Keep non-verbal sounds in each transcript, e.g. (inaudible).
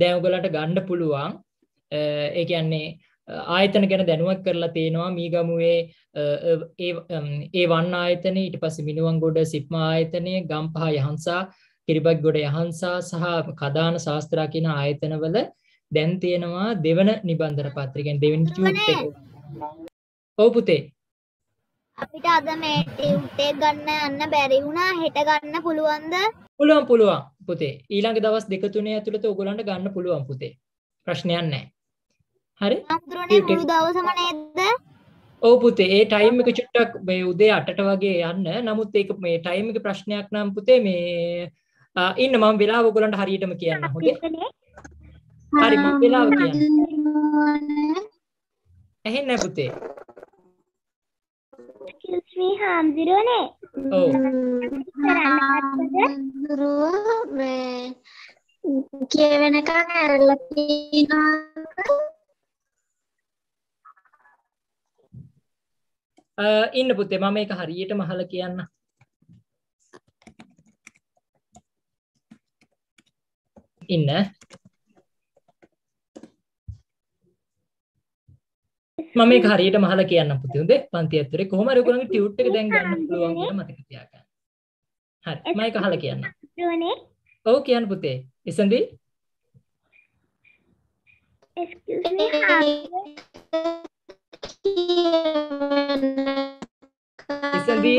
දැන් ඔයගලට ගන්න පුළුවන් ඒ කියන්නේ ආයතන ගැන දැනුවත් කරලා තියෙනවා මීගමුවේ ඒ වන් ආයතන ඊට පස්සේ මිනුවන් ගොඩ සිප්මා ආයතනය ගම්පහ යහන්සා කිරිබත් ගොඩ යහන්සා සහ කදාන ශාස්ත්‍රා කියන ආයතනවල දැන් තියෙනවා දෙවන නිබන්ධන පත්‍රිකෙන් දෙවෙනි ටියුට් එක. ඔව් පුතේ. අපිට අද මේ ටියුට් එක ගන්න යන්න බැරි වුණා හෙට ගන්න පුළුවන්ද? පුළුවන් පුළුවන්. පුතේ ඊළඟ දවස් දෙක තුනේ ඇතුළත ඔයගොල්ලන්ට ගන්න පුළුවන් පුතේ ප්‍රශ්නයක් නැහැ හරි හඳුරන්නේ මුළු දවසම නේද ඔව් පුතේ ඒ ටයිම් එක චුට්ටක් මේ උදේ 8ට වගේ යන්න නමුත් ඒක මේ ටයිම් එක ප්‍රශ්නයක් නම් පුතේ මේ ඉන්න මම වෙලාව ඔයගොල්ලන්ට හරියටම කියන්න හොඳේ හරි මම වෙලාව කියන්න ඇහෙන්නේ නැහැ පුතේ කිල්ස්වී හාමුදුරුවනේ හාමුදුරුව මේ කියවෙනකං ඇරල ඉන්න පුතේ මම එක හරියට මහල කියන්න ඉන්න මම මේක හරියට මහලා කියන්න පුතේ හොඳේ පන්ති ඇතුලේ කොහොම හරි ඔයගොල්ලන්ගේ ටියුට් එක දැන් ගන්න පුළුවන් කියලා මතක තියාගන්න. හරි මම ඒක අහලා කියන්න. ඔව් කියන්න පුතේ. ඉසන්දි Excuse me, ඉසන්දි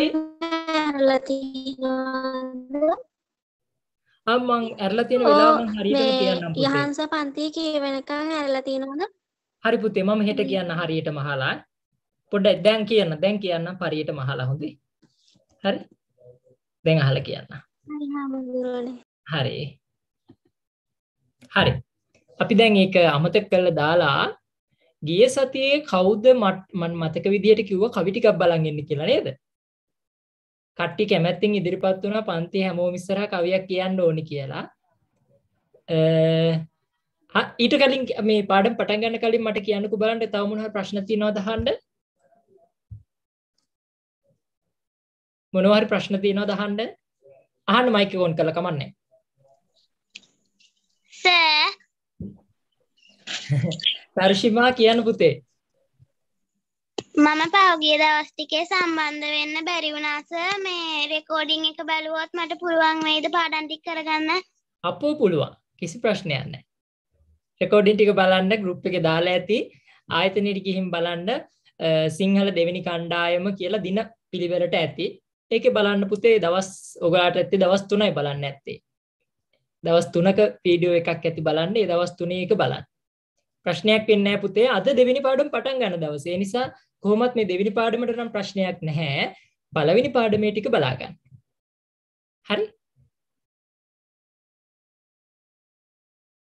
ඇරලා තියෙනවද? අම්මන් ඇරලා තියෙන වෙලාව මම හරියට කියන්නම් පුතේ. යහන්ස පන්ති කියවෙනකන් ඇරලා තියෙනවද? හරි පුතේ මම හෙට කියන්න හරියට මහලා පොඩ්ඩක් දැන් කියන්න දැන් කියන්න පරියට මහලා හොඳේ හරි දැන් අහලා කියන්න හරි හරි අපි දැන් ඒක අමතක කරලා දාලා ගිය සතියේ කවුද මන් මතක විදියට කිව්ව කවි ටිකක් බලන් ඉන්න කියලා නේද කට්ටිය කැමැත්තෙන් ඉදිරිපත් වුණා පන්ති හැමෝම ඉස්සරහා කවියක් කියන්න ඕනි කියලා ඊට කලින් මේ පාඩම් පටන් ගන්න කලින් මට කියන්නකෝ බලන්න තව මොනවා ප්‍රශ්න තියෙනවද අහන්න මොනවා හරි ප්‍රශ්න තියෙනවද අහන්න අහන්න මයික් එක ඔන් කරලා කමන්නේ සර් තර්ෂිමා කියන්න පුතේ මම පහුගිය දවස් ටිකේ සම්බන්ධ වෙන්න බැරි වුණා සර් මේ රෙකෝඩින් එක බැලුවොත් මට පුළුවන් වෙයිද පාඩම් ටික කරගන්න අපෝ පුළුවන් කිසි ප්‍රශ්නයක් නැහැ රෙකෝඩින් ටික බලන්න ගුප් එක දාලා ඇති ආයතනයට ගිහින් බලන්න සිංහල දෙවැනි කණ්ඩායම කියලා දින පිළිවෙලට ඇති ඒක බලන්න පුතේ දවස් ඔගලාට ඇත්තේ දවස් තුනයි බලන්න ඇත්තේ දවස් තුනක පීඩියෝ එකක් ඇති බලන්න ඒ දවස් තුනේ එක බලන්න ප්‍රශ්නයක් වෙන්නේ පුතේ අද දෙවෙනි පාඩම පටන් ගන්න දවසේ. ඒ නිසා කොහොමත් මේ දෙවෙනි පාඩමට නම් ප්‍රශ්නයක් නැහැ. පළවෙනි පාඩමේ ටික බලා ගන්න. හරි?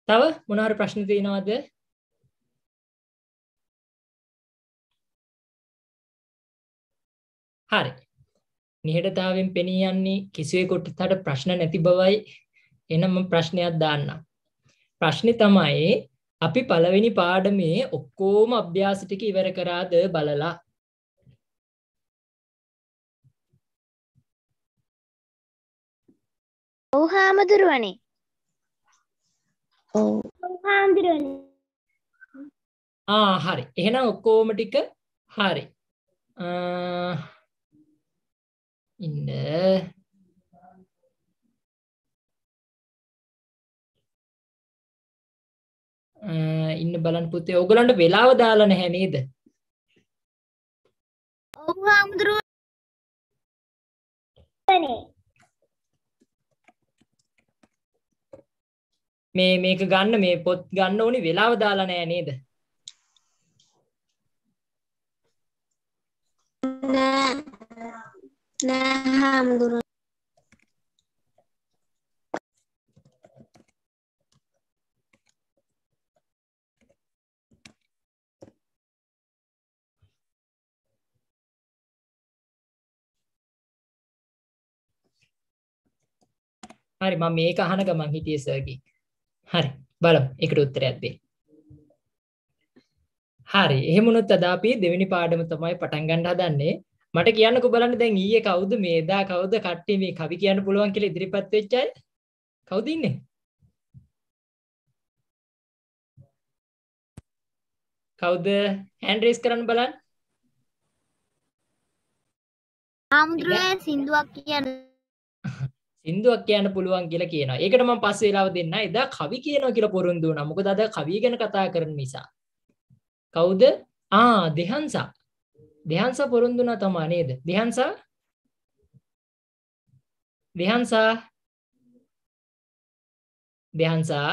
තව මොනහරි ප්‍රශ්න තියෙනවද? හරි. නිහඬතාවයෙන් පෙනී යන්නේ කිසිවෙකුටට ප්‍රශ්න නැති බවයි. එහෙනම් මම ප්‍රශ්නයක් දාන්නම්. ප්‍රශ්නේ තමයි අපි පළවෙනි පාඩමේ ඔක්කොම අභ්‍යාස ටික ඉවර කරාද බලලා ඔව් හාමුදුරුවනේ ආ හරි එහෙනම් ඔක්කෝම ටික හරි ඉන්න ඉන්න බලන් පුතේ ඔගලන්ට වෙලාව දාලා නැහැ නේද? ඔව් හාමුදුරුවනේ. මේ මේක ගන්න මේ පොත් ගන්න ඕනි වෙලාව දාලා නෑ නේද? නෑ නෑ හාමුදුරුවෝ හරි මම මේක අහන ගමන් හිටියේ සර්ගේ හරි බලමු එකට උත්තරයක් දෙන්න හරි එහෙමනොත් අද අපි දෙවෙනි පාඩම තමයි පටන් ගන්න හදන්නේ මට කියන්නකො බලන්න දැන් ඊයේ කවුද මේ එදා කවුද කට්ටිය මේ කවි කියන්න පුළුවන් කියලා ඉදිරිපත් වෙච්ච අය කවුද ඉන්නේ කවුද හෑන්ඩ් රේස් කරන්න බලන්න ආමුද්‍රේ සින්දුවක් කියන්න සින්දුවක් කියන්න පුළුවන් කියලා කියනවා. ඒකට මම පස්සේ වෙලාව දෙන්න. එදා කවි කියනවා කියලා පොරොන්දු වුණා. මොකද අද කවිය ගැන කතා කරන නිසා. කවුද? ආ, දෙහන්සා. දෙහන්සා පොරොන්දු වුණා තමයි නේද? දෙහන්සා? දෙහන්සා. දෙහන්සා.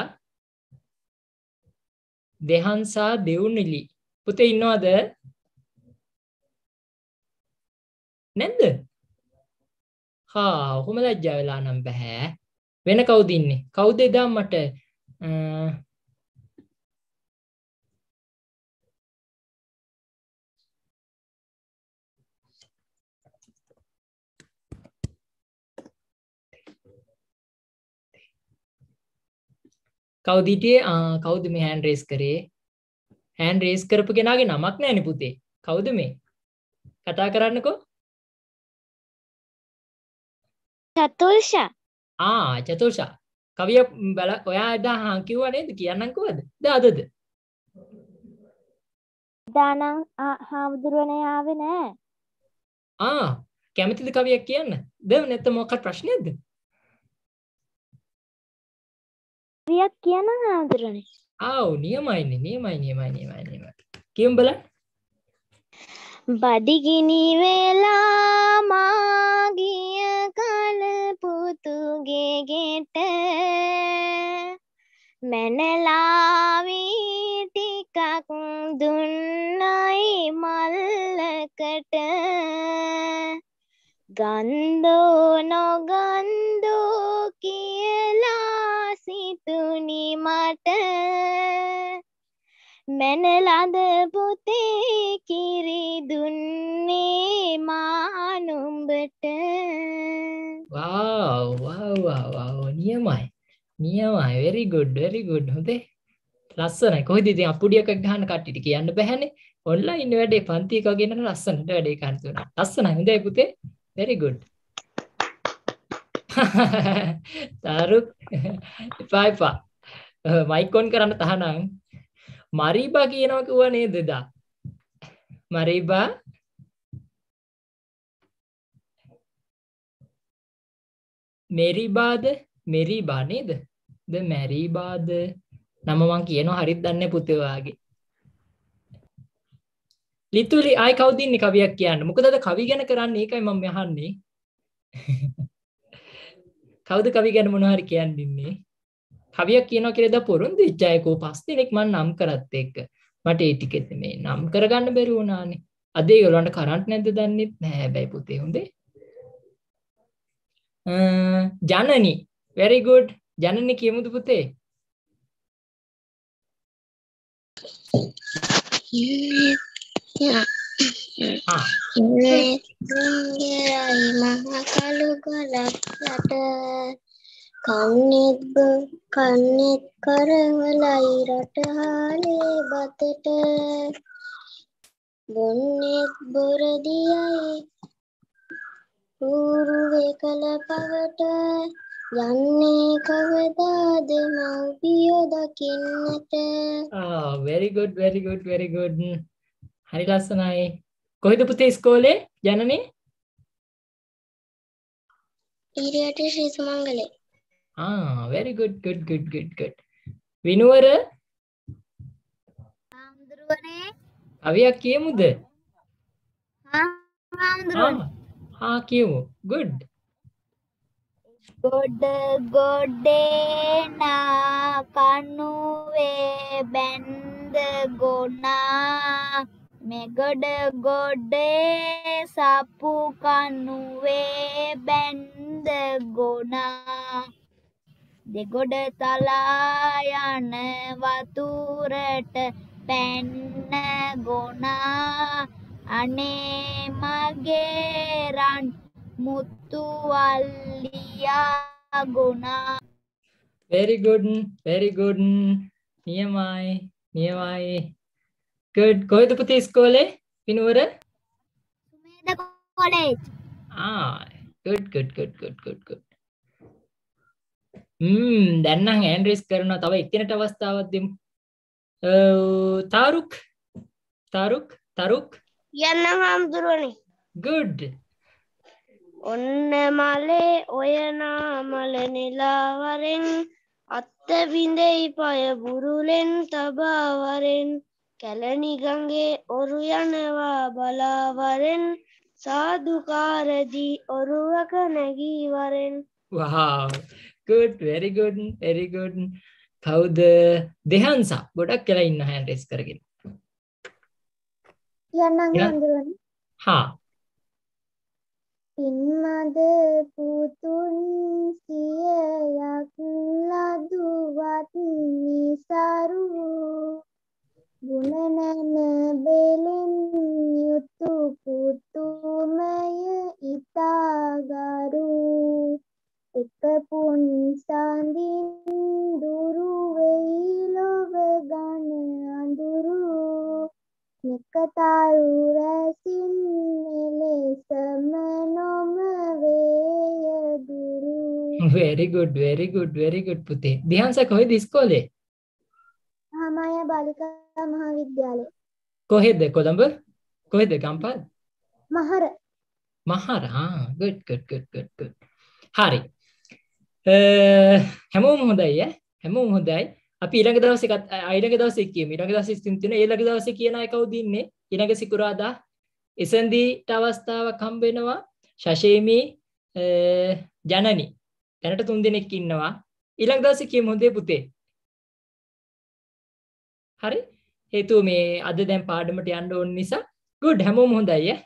දෙහන්සා දෙවුනිලි. පුතේ ඉන්නවද? නැද්ද? හා ඔහොම ලැජ්ජා වෙලා නම් බැහැ වෙන කවුද ඉන්නේ කවුද එදා මට කවදීටේ කවුද මේ හැන් රේස් කරේ හැන් රේස් කරපු කෙනගේ නමක් නෑන පුතේ කවුද මේ කතා කරන්නකෝ චතුර්ෂා ආ චතුර්ෂා කවිය බැල ඔයා එදා හා කිව්වා නේද කියන්නම් කොහොමද දැන් අදද දානම් හාමුදුරුවනේ ආවේ නෑ ආ කැමතිද කවියක් කියන්න දැන් නැත්නම් මොකක් ප්‍රශ්නයක්ද කවියක් කියන හාමුදුරුවනේ ආව් නියමයිනේ නියමයි නියමයි නියමයි නියමයි කියමු බලන්න බඩගිනි වෙලා මාගිය පුතුගේ ගෙට මැනලාවී ටිකක් දුන්නයි මල්ලකට ගන්දෝ නොගන්දෝ කියලා සිතුනි මට මැනලද පුතේ කිරි දුන්නේ මානුඹට wow wow wow wow නියමයි නියමයි very good very good හොඳේ ලස්සනයි කොහෙද ඉතින් අපුඩියක් ගහන්න කට්ටියට කියන්න බෑනේ ඔන්ලයින් වැඩේ පන්තියක වගේ නේද ලස්සනට වැඩේ කරන්න තුන ලස්සනයි හොඳයි පුතේ very good (laughs) තරු (laughs) එපා එපා මයික් ඔන් කරන්න තහනම් මරිබා කියනවා කිව්වා නේද එදා මරිබා මෙරිබාද මෙරිබා නේද ද මැරිබාද නම මං කියනවා හරිත් දන්නේ පුතේ වාගේ ලිතුලි ආයි කවුද ඉන්නේ කවියක් කියන්න මොකද අද කවි ගැන කරන්නේ ඒකයි මම අහන්නේ (laughs) කවුද කවි ගැන මොනවා හරි කියන්න ඉන්නේ කවියක් කියනවා කියලද පොරුන්දු විච්චායකෝ පස් දෙනෙක් මන් නම් කරත් එක්ක මට ඒ ටිකෙත් මේ නම් කරගන්න බැරි වුණානේ අද ඒගොල්ලන්ට කරන්ට් නැද්ද දන්නෙත් නෑ හැබැයි පුතේ හොඳේ ජනනි very good ජනනි කියමුද පුතේ ඉන්නේ තුන්ගේ අයි මහ කළු ගොලක් යට කන්නේත් කන්නේත් කරවලයි රටහාලේ බතට බොන්නේත් බොරදියයි ඌරුවේ කළ පවට යන්නේ කවදාද මව්පියෝ දකින්නට very good very good very good හරි ලස්සනයි කොහෙද පුතේ ඉස්කෝලේ යනනේ ඉරියට ශ්‍රී සුමංගලේ ah very good good good good good විනුවර හාමුදුරුවනේ අවියක් කියමුද හා කියමු good ගොඩ ගොඩේ නා කනුවේ බැන්ද ගොනා මෙගොඩ ගොඩේ සපු කනුවේ බැන්ද ගොනා දෙගොඩ තලා යන වතුරට පැන්න ගොනා අනේ මගේ රන් මුතු අල්ලියා ගොනා very good very good නියමයි නියමයි good කොහෙද පුතේ ඉස්කෝලේ පිනුවර Sumedha college ah good good good good good good ම්ම් දැන් නම් ඇන්ඩ්‍රිස් කරනවා තව එක්කෙනට අවස්ථාවක් දෙමු. තාරුක් තාරුක් තරුක් යන්නම් හම්දුරනේ. good ඔන්න මලේ ඔය නාමල නිලාවරෙන් අත්ත බිඳෙයි පය බුරුලෙන් තබාවරෙන් කැලණිගඟේ ඔරු යනවා බලාවරෙන් සාදුකාරදී ඔරුවක නැගීවරෙන් වහා wow. good very good very good කවුද දෙහන්සා ගොඩක් කියලා ඉන්න hand raise කරගෙන යන්නන් අඳුරන හා ඉන්මද පුතුන් සියයක් ලදුවත් නිසරු ගුණනන බෙලෙන් very good very good very good පුතේ දිහාන්ස කොහෙද ඉස්කෝලේ හාමාය බාලිකා මහාවිද්‍යාලය කොහෙද කොළඹ කොහෙද ගම්පල් මහර මහර හා good good good good good හරි හැමෝම හොඳයි ඈ හැමෝම හොඳයි අපි ඊළඟ දවසේ ඊළඟ දවසේ කියමු ඊළඟ දවසේ ඉස්තින් තියෙන ඊළඟ දවසේ කියන අය කවුද ඉන්නේ ඊළඟ සිකුරාදා එසන්දීට අවස්ථාවක් හම්බ වෙනවා ශෂේමී ජනනි දැනට තුන් දෙනෙක් ඉන්නවා ඊළඟ දවසේ කියමු හොඳේ පුතේ හරි හේතුව මේ අද දැන් පාඩමට යන්න ඕන නිසා good හැමෝම හොඳයි ඈ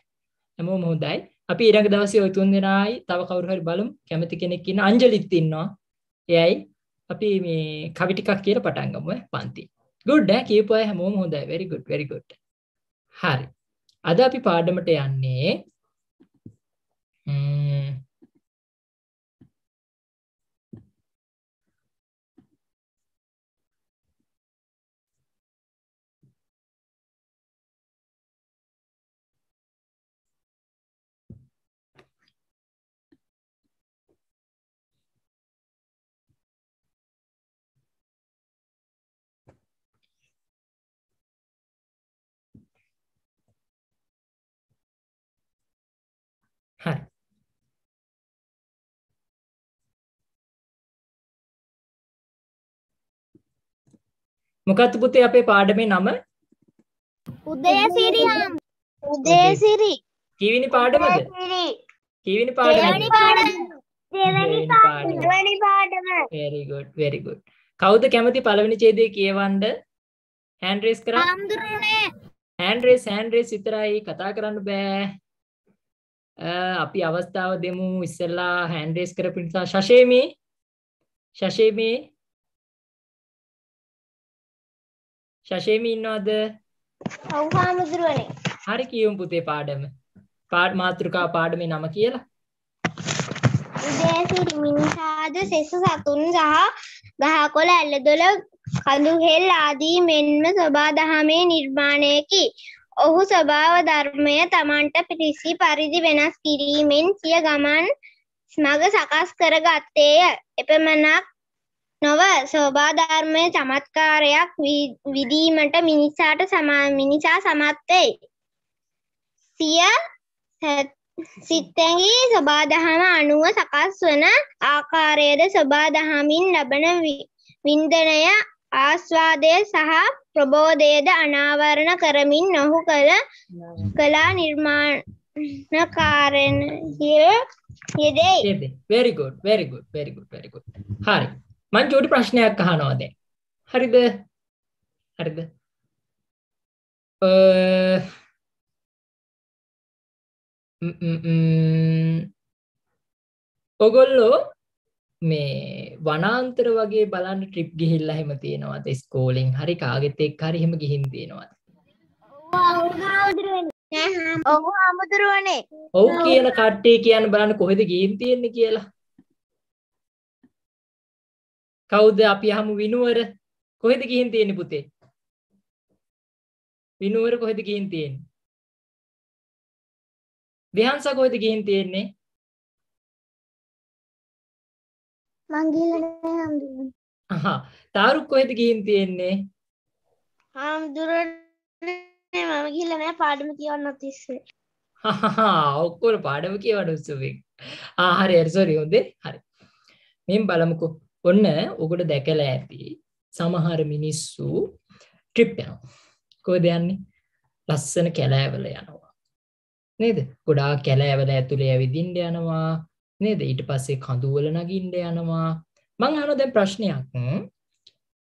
හැමෝම හොඳයි අපි ඊළඟ දවසේ ওই තුන් දෙනායි තව කවුරු හරි බලමු කැමති කෙනෙක් ඉන්න අංජලිත් ඉන්නවා එයයි අපි මේ කවි ටිකක් කියලා පටන් ගමු ඈ පන්ති good ඈ කියපු අය හැමෝම හොඳයි very good very good හරි අද අපි පාඩමට යන්නේ ම්ම් හරි. මොකක්ද පුතේ අපේ පාඩමේ නම? උදේසිරි හම්. උදේසිරි. කීවෙනි පාඩමද? උදේසිරි. කීවෙනි පාඩමද? දෙවෙනි පාඩම. දෙවෙනි පාඩම. දෙවෙනි පාඩම. Very good. Very good. කවුද කැමති පළවෙනි ඡේදය කියවන්න? hand raise කරන්න. හම්දුරනේ. hand raise hand raise විතරයි කතා කරන්න බෑ. අපි අවස්ථාව දෙමු ඉස්සල්ලා හැන්ඩේස් කරපු නිසා ශෂේ මේ ශෂේ මේ ශෂේ මේ ඉන්නවද? ඔව් හාමුදුරුවනේ. හරි කියමු පුතේ පාඩම. පාඩ මාත්‍රිකා පාඩමේ නම කියලා. උදේසිරි මිනිසාද සෙස සතුන් සහ ගහකොළ ඇල්ලදොළ කඳුහෙල් ආදී මෙන්ම සබා දහමේ නිර්මාණයකි. ඔහු ස්වභාව ධර්මය තමන්ට පිරිසි පරිදි වෙනස් කිරීමෙන් සිය ගමන් මඟ සකස් කර ගත්තේය. එපමණක් නොව ස්වභාධර්මය චමත්කාරයක් විදීමට මිනිසාට සමා මිනිසා සමත්වෙයි. සිය සිත්තැහි ස්වබාදහම අනුව සකස් වන ආකාරයද ස්වබාදහමින් ලබන වින්දනය ආස්වාදය සහ ප්‍රබෝධයද අනාවරණ කරමින් ඔහු කළ කලා නිර්මාණකාරණ යෙදෙයි. very good very good very good very good. හරි. මං චූටි ප්‍රශ්නයක් අහනවා දැන්. හරිද? හරිද? අ ඔගොල්ලෝ මේ වනාන්තර වගේ බලන්න ට්‍රිප් ගිහිල්ල හෙම තියෙනවාද ස්කෝලෙන් හරි කාගෙතෙක් හරි හෙම ගිහින් තියෙනවාද ඔහු හාමුදුරුවනේ ඔවු කියන කට්ටේ කියන්න බලන්න කොහෙද ගීන් තියෙන්නේ කියලා කවුද අපි හමු විනුවර කොහෙද ගිහින් තියෙන පුතේ විනුවර කොහෙද ගිහින් තියෙන්නේ දෙහන්ස කොහෙද ගිහින් තියෙන්නේ මං ගිහලා නැහැ හම්දුනේ. අහා. තාරුක් කොහෙද ගිහින් තියෙන්නේ? හම්දුරනේ මම ගිහලා නැහැ පාඩම කියවන්න තිස්සේ. හා ඔක්කොම පාඩම කියවන්න උත්සුවෙන්. ආ හරි හරි සෝරි හොඳේ. හරි. මෙන් බලමුකෝ. ඔන්න ඔකට දැකලා ඇති. සමහර මිනිස්සු ට්‍රිප් යනවා. කොහෙද යන්නේ? ලස්සන කැලෑවල යනවා. නේද? ගොඩාක් කැලෑවල ඇතුලේ ඇවිදින්න යනවා. නේද ඊට පස්සේ කඳුවල නගින්ඩ යනවා මං අන දැ ප්‍රශ්නයක්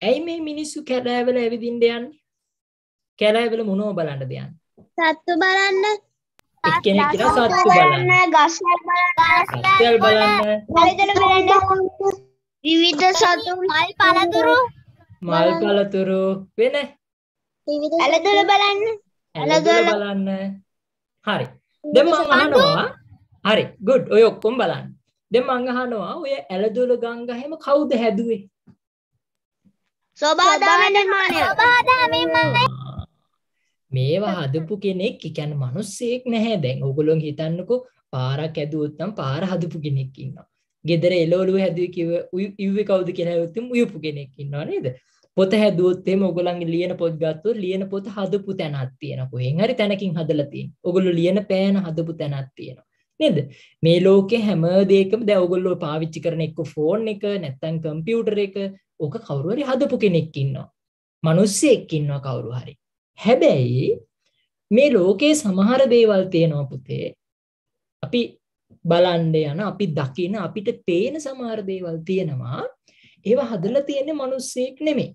ඇයි මේ මිනිස්සු කැරෑවල ඇවිදින්ඩ යන්න කැරෑවල මොනෝ බලන්න දෙයන් සත්තු බලන්න සත්තු බලන්න ගස්ල් බලන්න විවිධ සතු මල් පලතුරු මල් පලතුරු වෙන ඇලදොල බලන්න ඇලදොල බලන්න හරි දෙම අනවා හරි ගුඩ් ඔය ඔක්කොම් බලන්න දෙ මංගහනවා ඔය ඇලදුල ගංගහෙම කවුද හැදුවේ මේවා හදපු කෙනෙක් එකැන මනුස්සෙක් නැහැ දැන් ඔගුලොන් හිතන්නකෝ පාරක් ඇදුවත්නම් පාර හදපු කෙනෙක් ඉන්නවා ගෙදර එලෝලු හැදුව කිව ඉව කවුද කෙනවත්තුම් යපු කෙනෙක් ඉන්නවා නේද පොත හැදුවත්තේ ඔගොලන් ලියන පොත් ගත්තු ලියන පොත හදපු තැනත් තියෙනකු හරි තැනකින් හදලතින් ඔගොලු ලියන පෑන හදපු තැනත් තියෙනවා නේද මේ ලෝකේ හැම දෙයකම දැන් ඔයගොල්ලෝ පාවිච්චි කරන එක්ක ෆෝන් එක නැත්නම් කම්පියුටර් එක ඕක කවුරු හරි හදපු කෙනෙක් ඉන්නවා මිනිස්සෙක් ඉන්නවා කවුරු හරි හැබැයි මේ ලෝකේ සමහර දේවල් තියෙනවා පුතේ අපි බලන්ඩ යන අපි දකින අපිට පේන සමහර දේවල් තියෙනවා ඒව හදලා තියෙන්නේ මනුස්සයෙක් නෙමේ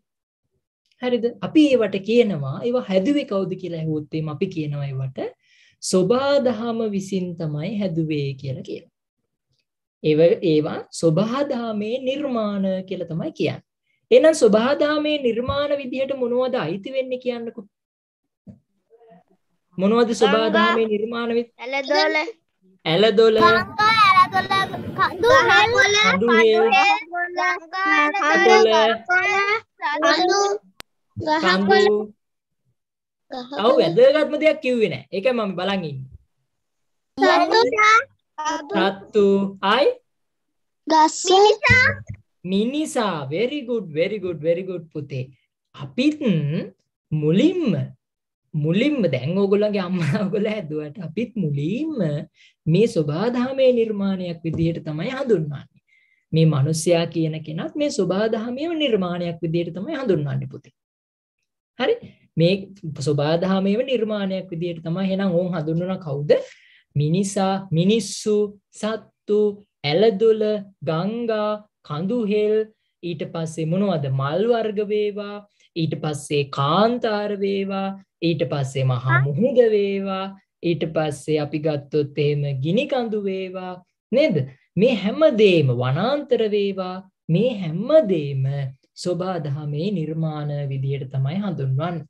හරිද අපි ඒවට කියනවා ඒව හැදුවේ කවුද කියලා ඇහුවොත් අපි කියනවා ඒවට සොබා දහම විසින් තමයි හැදුවේ කියලා කියලා. ඒව ඒවා සොබාදාමේ නිර්මාණ කියලා තමයි කියන්නේ. එහෙනම් සොබාදාමේ නිර්මාණ විදියට මොනවද අයිති වෙන්නේ කියන්නකෝ. මොනවද සොබාදාමේ නිර්මාණ විදි? ඇලදොල. ඇලදොල. ඇලදොල. කඳු හෙල්. කඳු. ගහකොළ. තව වැදගත්ම දෙයක් කිව්වේ නෑ. ඒකයි මම බලන් ඉන්නේ. සත්තු අය ගස් මිනිසා මිනිසා very good very good very good පුතේ. අපිත් මුලින්ම මුලින්ම දැන් ඕගොල්ලන්ගේ අම්මා ඔයගොල්ලෝ හැදුවට අපිත් මුලින්ම මේ සබාධාමයේ නිර්මාණයක් විදිහට තමයි හඳුන්වන්නේ. මේ මිනිසයා කියන කෙනත් මේ සබාධාමයේම නිර්මාණයක් විදිහට තමයි හඳුන්වන්නේ පුතේ. හරි? මේ ස්වභාදහමේම නිර්මාණයක් විදියට තමයි එහෙනම් ඕන් හඳුන්වන කවුද? මිනිසා, මිනිස්සු, සත්තු, ඇලදොල, ගංගා, කඳුහෙල් ඊට පස්සේ මොනවද මල් වර්ග වේවා ඊට පස්සේ කාන්තාර වේවා ඊට පස්සේ මහා මුහුද වේවා ඊට පස්සේ අපි ගත්තොත් එහෙම ගිනි කඳු වේවා නේද මේ හැමදේම වනාන්තර වේවා මේ හැමදේම සොබාදහමේ නිර්මාණ විදියට තමයි හඳුන්වන්නේ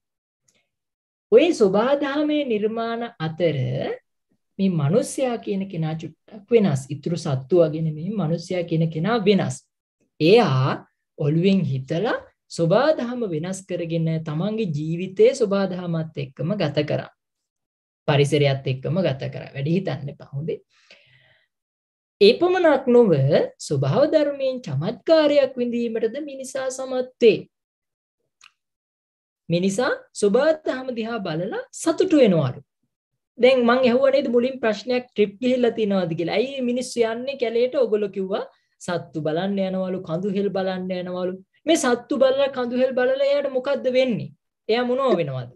ওই සබාධාමයේ නිර්මාණ අතර මේ මිනිස්සයා කියන කෙනා චුට්ටක් වෙනස්. ඊතුරු සත්තු වගේ නෙමෙයි මිනිස්සයා කියන කෙනා වෙනස්. එයා ඔළුවෙන් හිතලා සබාධාම වෙනස් කරගෙන තමන්ගේ ජීවිතයේ සබාධාමත් එක්කම ගත කරා. පරිසරයත් එක්කම ගත කරා. වැඩි හිතන්න එපා. හොඳේ. ඒ පමණක් නොව ස්වභාව ධර්මයෙන් චමත්කාරයක් විඳීමටද මිනිසා සමත් වේ. මේ නිසා සුබ දහම දිහා බලලා සතුටු වෙනවලු. දැන් මං ඇහුවා නේද මුලින් ප්‍රශ්නයක් ට්‍රිප් ගිහිල්ලා තියනවාද කියලා. ඇයි මිනිස්සු යන්නේ කැලේට? ඔගොල්ලෝ කිව්වා සත්තු බලන්න යනවලු, කඳුහෙල් බලන්න යනවලු. මේ සත්තු බලලා කඳුහෙල් බලලා එයාට මොකද්ද වෙන්නේ? එයා මොනව වෙනවද?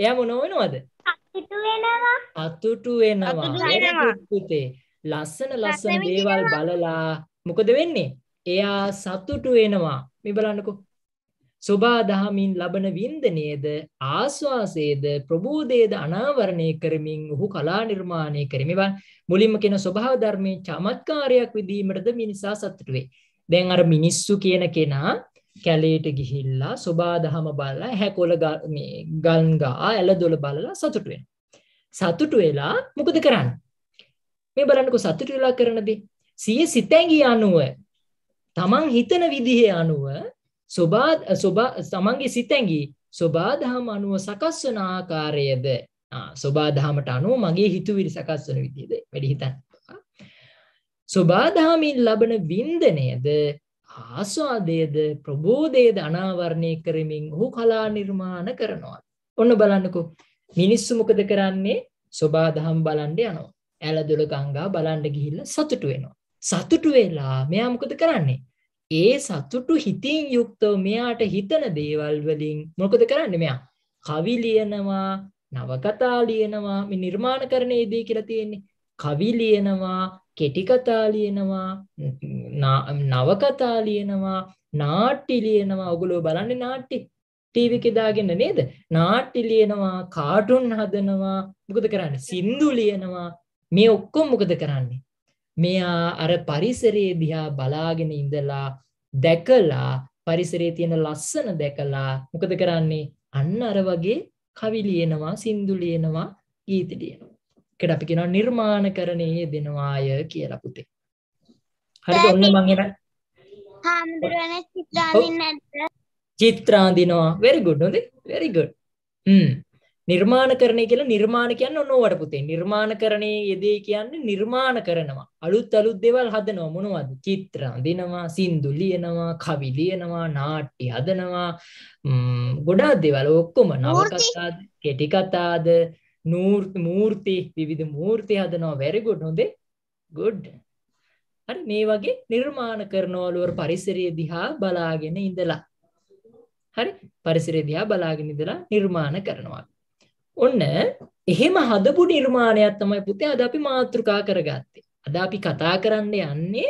එයා මොනව වෙනවද? සතුටු වෙනවා. සතුටු වෙනවා. පුතේ ලස්සන ලස්සන දේවල් බලලා මොකද වෙන්නේ? එයා සතුටු වෙනවා. මේ බලන්නකෝ. සොබා දහමින් ලබන වින්දනයේද ආස්වාසේද ප්‍රබෝධයේද අනාවරණය කරමින් ඔහු කලා නිර්මාණය කරමිවා මුලින්ම කෙන ස්වභාව ධර්මයේ චමත්කාරයක් විදීමටද මිනිසා සතුට වේ. දැන් අර මිනිස්සු කියන කෙනා කැලේට ගිහිල්ලා සොබා දහම බලලා හැකොල ගල් ගා ඇලදොල බලලා සතුට වෙනවා. සතුට වෙලා මොකද කරන්නේ? මේ බලන්නකො සතුට වෙලා කරන දේ සිය සිතැඟි අනුව තමන් හිතන විදිහේ අනුව සොබා සොබා තමන්ගේ සිතැඟි සොබා දහම අනුව සකස් වන ආකාරයද සොබා දහමට අනුව මගේ හිතුවිලි සකස් වන විදිහද වැඩි හිතන්න. සොබා දහමින් ලබන වින්දනයද ආස්වාදයද ප්‍රබෝධයද අනාවරණය කරමින් ඔහු කලා නිර්මාණ කරනවා. ඔන්න බලන්නකු මිනිස්සු මොකද කරන්නේ සොබා දහම් බලන්ඩ යනවා. ඇල දුළ ගංගා බලන්ඩ ගිහිල්ල සතුටු වෙනවා. සතුටු වෙලා මෙයා මොකද කරන්නේ ඒ සතුටු හිතින් යුක්තව මෙයාට හිතන දේවල් වලින් මොකද කරන්නේ මෙයා? කවි ලියනවා, නවකතා ලියනවා, මේ නිර්මාණකරණයේ දී කියලා තියෙන්නේ. කවි ලියනවා, කෙටි කතා ලියනවා, නවකතා ලියනවා, නාට්‍ය ලියනවා. ඔගොල්ලෝ බලන්නේ නාට්‍ය. ටීවී එකේ දාගෙන නේද? නාට්‍ය ලියනවා, කාටුන් හදනවා, මොකද කරන්නේ? සින්දු ලියනවා. මේ ඔක්කොම මොකද කරන්නේ? මෙයා අර පරිසරයේ දිහා බලාගෙන ඉඳලා දැකලා පරිසරයේ තියෙන ලස්සන දැකලා මොකද කරන්නේ අන්න අර වගේ කවි ලියනවා සින්දු ලියනවා ගීත ලියනවා. ඒකට අපි කියනවා නිර්මාණකරණයේ දෙනවාය කියලා පුතේ. හරිද ඔන්න මම එන හාමුදුරනේ චිත්‍රාඳින්න නැද්ද? චිත්‍රාඳිනවා. very good නේද? very good. හ්ම්. Hmm. නිර්මාණකරණය කියලා නිර්මාණ කියන්නේ ඔන්න ඕවට පුතේ. නිර්මාණකරණයේ යෙදී කියන්නේ නිර්මාණ කරනවා. අලුත් අලුත් දේවල් හදනවා මොනවද? චිත්‍ර අඳිනවා, සින්දු ලියනවා, කවි ලියනවා, නාට්‍ය හදනවා. ගොඩාක් දේවල් ඔක්කොම නවකතාද, කෙටි කතාද, මූර්ති, විවිධ මූර්ති හදනවා. very good හොඳේ. good. හරි මේ වගේ නිර්මාණ කරනවලුවර පරිසරය දිහා බලාගෙන ඉඳලා හරි පරිසරය දිහා බලාගෙන ඉඳලා නිර්මාණ කරනවා. ඔන්න එහෙම හදපු නිර්මාණයක් තමයි පුතේ අද අපි මාතෘකා කරගත්තේ. අද අපි කතා කරන්න යන්නේ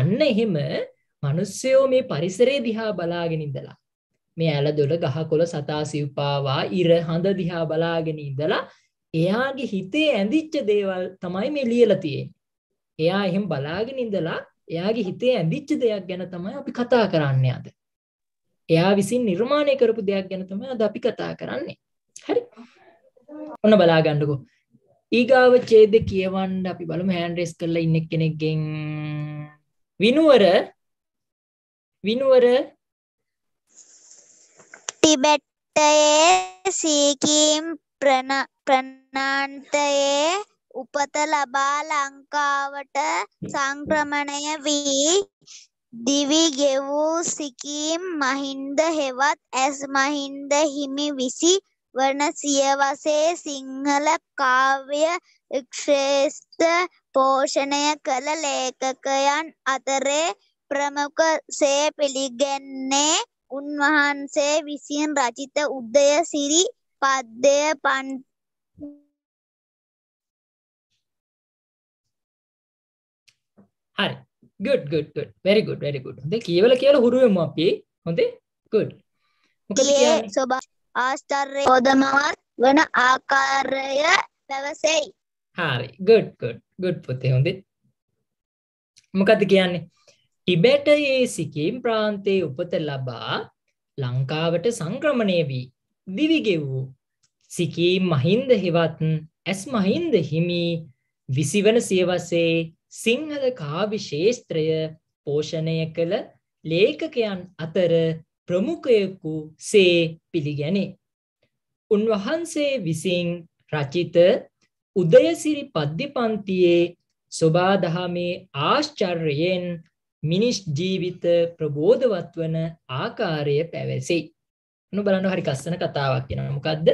අන්න එහෙම මිනිස්සයෝ මේ පරිසරය දිහා බලාගෙන ඉඳලා මේ ඇලදොල ගහකොළ සතා සිව්පාවා ඉර හඳ දිහා බලාගෙන ඉඳලා එයාගේ හිතේ ඇඳිච්ච දේවල් තමයි මේ ලියලා තියෙන්නේ. එයා එහෙම බලාගෙන ඉඳලා එයාගේ හිතේ ඇඳිච්ච දෙයක් ගැන තමයි අපි කතා කරන්නේ අද. එයා විසින් නිර්මාණය කරපු දෙයක් ගැන තමයි අද අපි කතා කරන්නේ. හරි. ඔන්න බලා ගණ්ඩකෝ ඊගාව චේද කියවන්ඩ අපි බලම හැන්ඩෙස් කරලා ඉන්න කෙනෙක්ගෙන් විනුවර විනුවර ටිබෙට්ටයේ සීකීම් ප්‍රනාන්තයේ උපත ලබා ලංකාවට සංක්‍රමණය වී දිවි ගෙවූ සිකීම් මහින්ද හෙවත් ඇස් මහින්ද හිමි විසි වන සියවසේ සිංහල කාව්‍ය ක්ෂේත්‍ර පෝෂණය කළ ලේඛකයන් අතරේ ප්‍රමුඛ සේ පිළිගන්නේ උන්වහන්සේ විසින් රචිත උදයසිරි පද්‍යය පන් හරි good good good very good very good හොඳේ කියවල කියලා හුරු වෙමු අපි හොඳේ good මොකද කියන්නේ ආශ්චර්යෝදමවත් වන ආකාරය පැවසෙයි. හරි. good good good පුතේ හොඳේ. මොකද කියන්නේ? ටිබෙටයේ සිකිම් ප්‍රාන්තයේ උපත ලබා ලංකාවට සංක්‍රමණය වී දිවි ගෙවූ සිකිම් මහින්ද හිවත් ඇස් මහින්ද හිමි 20 වන සියවසේ සිංහල කාව්‍ය ශාස්ත්‍රය පෝෂණය කළ ලේඛකයන් අතර ප්‍රමුඛයෙකු සේ පිළිගැනේ. උන්වහන්සේ විසින් රචිත උදයසිරි පද්ධිපන්තියේ සොබාදහමේ ආශ්චර්යයෙන් මිනිස් ජීවිත ප්‍රබෝධවත් වන ආකාරය පැවැසෙයි. නු බලන්න හරි කස්සන කතාවක් වෙනවා. මොකද්ද?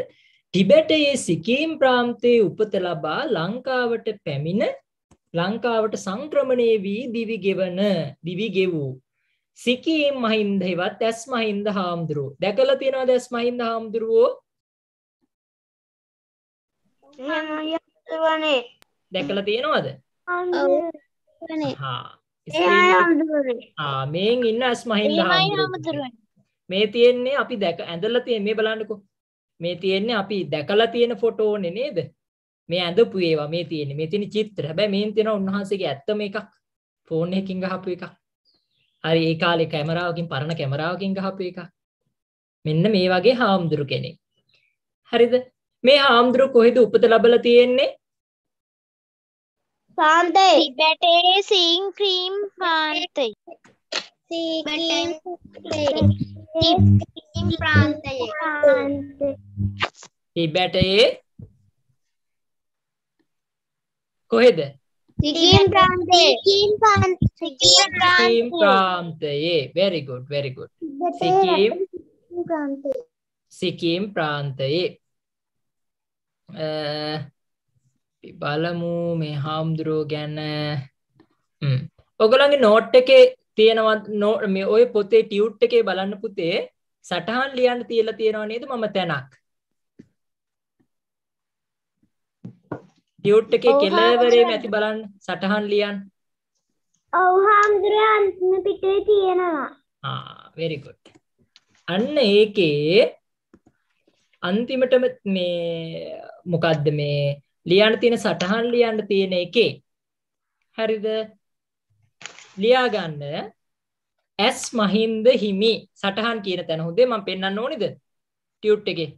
ටිබෙටයේ සිකීම් ප්‍රාන්තයේ උපත ලබා ලංකාවට පැමිණ ලංකාවට සංක්‍රමණය වී දිවි ගෙවන දිවි ගෙවූ සිකීම් මහින්ද හෙවත් දැස් මහින්ද හාමුදුරුවෝ දැකලා තියෙනවා දැස් මහින්ද හාමුදුරුවෝ වනේ දැකලා තියෙනවද හා මේන් ඉන්න ඇස් මහින්ද මේ තියෙන්නේ අපි දැක ඇඳලා තියෙන මේ බලන්නකෝ මේ තියෙන්නේ අපි දැකලා තියෙන ෆොටෝනේ නේද මේ ඇඳපු ඒවා මේ තියෙන්නේ මේ තියෙන චිත්‍ර හැබැයි මේන් තියෙනවා උන්වහන්සේගේ ඇත්තම එකක් ෆෝන් එකකින් ගහපු එකක් හරි ඒ කාලේ කැමරාවකින් පරණ කැමරාවකින් ගහපු එකක්. මෙන්න මේ වගේ හාමුදුරු කෙනෙක්. හරිද? මේ හාමුදුරු කොහෙද උපත ලැබලා තියෙන්නේ? පාන්තේ. ටිබෙටේ සීන් ක්‍රීම් පාන්තේ. සීන් ක්‍රීම් ප්‍රාන්තයේ. ටිබෙටේ කොහෙද? Sikkim ප්‍රාන්තයේ සිකිම් ප්‍රාන්තයේ very good very good සිකිම් ප්‍රාන්තයේ සිකිම් ප්‍රාන්තයේ බලමු මේ හාමුදුරුවෝ ගැන ඔගොලගේ නෝට් එකේ තියෙනවත් නෝ මේ ඔය පොතේ ටියුට් එකේ බලන්න පුතේ සටහන් ලියන්න තියලා තියෙනවා නේද මම තැනක් ටියුට් එකේ කෙළවරේම ඇති බලන්න සටහන් ලියන්න. ඔව් හාමුදුරුවෝ අන්තිම පිටුවේ තියෙනවා. ආ very good. අන්න ඒකේ අන්තිමටම මේ මොකද්ද මේ ලියන්න තියෙන සටහන් ලියන්න තියෙන එකේ හරිද? ලියා ගන්න S මහින්ද හිමි සටහන් කියන තැන හොඳේ මම පෙන්වන්න ඕනේද? ටියුට් එකේ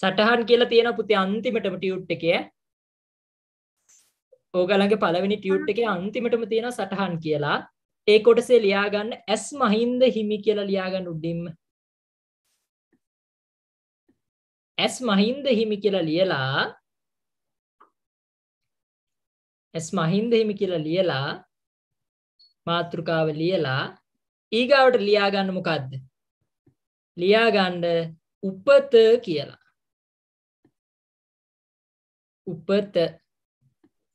සටහන් කියලා තියෙන පුතේ අන්තිමටම ටියුට් එකේ ඕගලගේ පළවෙනි ටියුට් එකේ අන්තිමටම තියෙන සටහන් කියලා ඒ කොටසේ ලියා ගන්න ඇස් මහින්ද හිමි කියලා ලියා ගන්න උඩින්ම ඇස් මහින්ද හිමි කියලා ලියලා ඇස් මහින්ද හිමි කියලා ලියලා මාතෘකාව ලියලා ඊගාවට ලියා ගන්න මොකද්ද ලියා ගන්න උපත කියලා උපත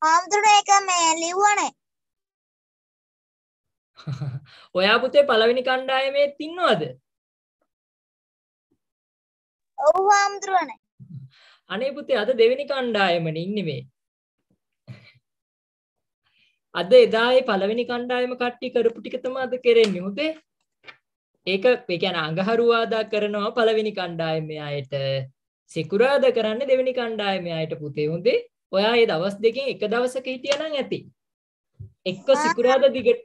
හාමුදුරනේ ඒක මේ ලිව්වනේ (laughs) ඔයා පුතේ පළවෙනි කණ්ඩායමේත් ඉන්නවද? ඔව් හාමුදුරනේ. අනේ පුතේ අද දෙවෙනි කණ්ඩායමනේ ඉන්නේ මේ. අද එදායේ පළවෙනි කණ්ඩායම කට්ටිය කරපු ටික තමයි අද කරෙන්නේ පුතේ. ඒක ඒ කියන්නේ අඟහරුවාදා කරනවා පළවෙනි කණ්ඩායමේ අයට. සිකුරාද කරන්න දෙවැනි කණ්ඩායමයට පුතේ හොඳේ. ඔයා ඒ දවස් දෙකෙන් එක දවසක හිටියනම් ඇති. එක්ක සිකුරාද දිගට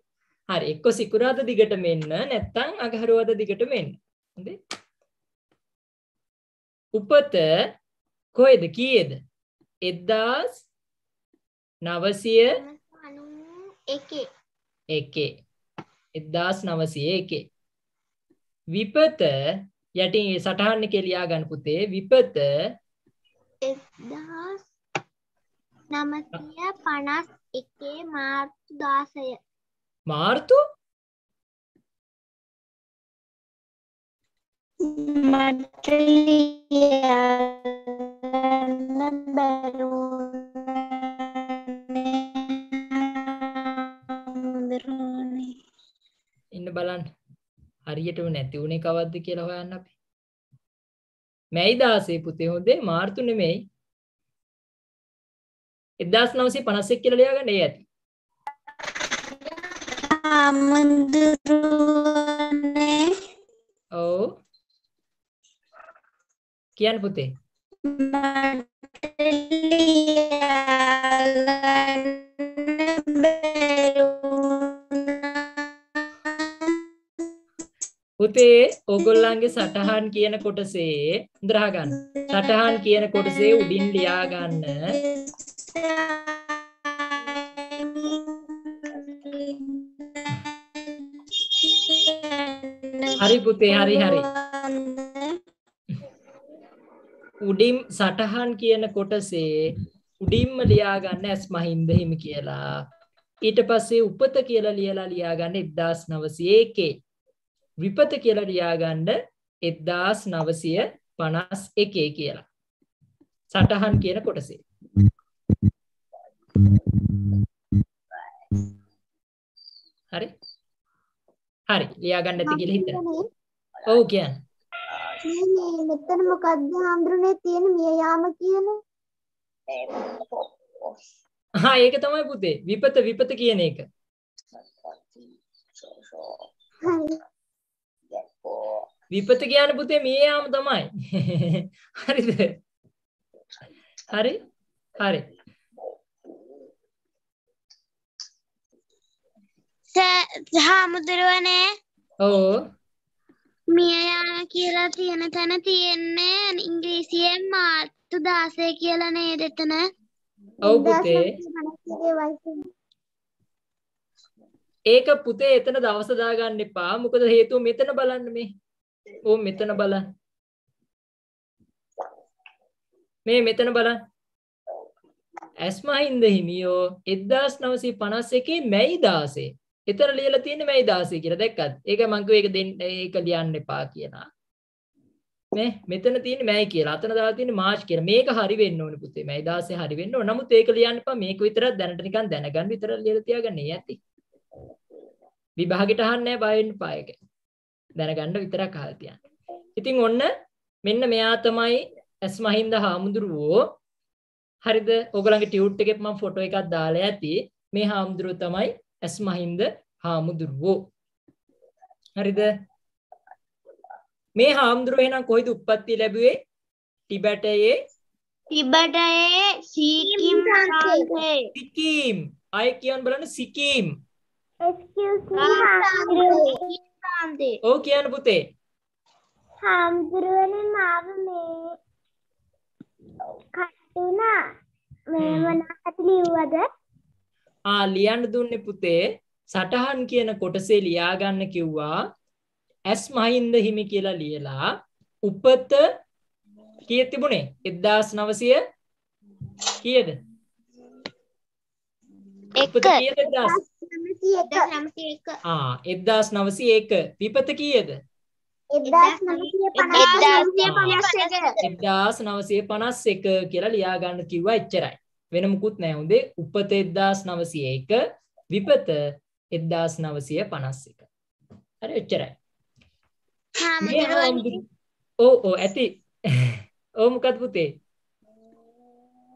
හරි එක්ක සිකුරාද දිගට මෙන්න නැත්තම් අගහරුවාද දිගට මෙන්න. හොඳේ. උපත කොහෙද කීයේද? 1991 එකේ 1901 විපත යටින් ඒ සටහන් එකේ ලියා ගන්න පුතේ විපත 1951 මාර්තු 16 මාර්තු මට ලියන්න බැරුණා ඉන්න බලන්න හරියටම නැති වුණේ කවද්ද කියලා හොයන්න අපි. මැයි 16 පුතේ හොඳේ මාර්තු නෙමෙයි. 1951 කියලා ලියාගන්න ඒ ඇති. ආමඳුරුනේ. ඔව්. කියන්න පුතේ. මට ලියාගන්න පුතේ ඕගොල්ලන්ගේ සටහන් කියන කොටසේ ඉඳරහ ගන්න. සටහන් කියන කොටසේ උඩින් ලියා ගන්න. හරි පුතේ හරි හරි. උඩින් සටහන් කියන කොටසේ උඩින්ම ලියා ගන්න ඇස් මහින්ද හිමි කියලා. ඊට පස්සේ උපත කියලා ලියලා ලියා ගන්න 1901. විපත කියලා ලියාගන්න 1951 කියලා. සටහන් කියන කොටසේ. හරි. හරි ලියාගන්න ඇති කියලා හිතනවා. ඔව් කියන්න. මේ මෙතන මොකද්ද හඳුනේ තියෙන මිය යාම කියන? හා ඒක තමයි පුතේ. විපත විපත කියන එක. හරි. විපත කියන්නේ පුතේ මේ යාම තමයි. (laughs) හරිද? හරි? හරි. හාමුදුරුවනේ. ඔව්. මිය යාම කියලා තියෙන තැන තියෙන්නේ ඉංග්‍රීසියෙන් මාර්තු 16 කියලා නේද එතන? ඔව් පුතේ. ඒක පුතේ එතන දවස දාගන්න එපා. මොකද හේතුව මෙතන බලන්න මේ. ඕ මෙතන බලන්න. මේ මෙතන බලන්න. ඇස්මහින්ද හිමියෝ 1951 මැයි 16. එතන ලියලා තියෙන්නේ මැයි 16 කියලා දැක්කත්. ඒක මං කිව්වේ ඒක දෙන්න ඒක ලියන්න එපා කියලා. මේ මෙතන තියෙන්නේ මැයි කියලා. අතන දාලා තියෙන්නේ මාර්ච් කියලා. මේක හරි වෙන්න ඕනේ පුතේ. මැයි 16 හරි වෙන්න ඕන. නමුත් ඒක ලියන්න එපා. මේක විතරක් දැනට නිකන් දැනගන්න විතර ලියලා තියාගන්න. ඒ ඇති. විභාගෙට අහන්නේ බයෙන් පායක. දැනගන්න විතරක් අහලා තියන්න. ඉතින් ඔන්න මෙන්න මෙයා තමයි ඇස් මහින්ද හාමුදුරුවෝ හරිද ඔගලගේ ටියුට් එකේ මම ෆොටෝ එකක් දාලා ඇති මේ හාමුදුරුව තමයි ඇස් මහින්ද හාමුදුරුවෝ හරිද මේ හාමුදුරුව එහෙනම් කොයිද උප්පත්ති ලැබුවේ ටිබටයේ ටිබටයේ සීකිම් සිකිම් අය කියන් බලන්න සිකිම් ඔව් කියන්න පුතේ. හාමුදුරුවනේ මාව මේ කටුනා මේ මොනවද ලිව්වද? ආ ලියන්න දුන්නේ පුතේ සටහන් කියන කොටසේ ලියාගන්න කිව්වා. ඇස් මහින්ද හිමි කියලා ලියලා උපත කීයක් තිබුණේ? 1900 කීයද? 1 කීයද 1000? එද්දාස් නවසි ඒක විපත කියද එදදාස් නවසය පනස් එක කියලා ලියාගන්න කිව්ව එච්චරයි වෙන මුකුත් නෑ හොදේ උපත එද්දාස් නවසය එක විපත එද්දාස් නවසය පනස් එක හරි එච්චරයි ඕ ඕ ඇති ඕ (laughs) මොකත් පුතේ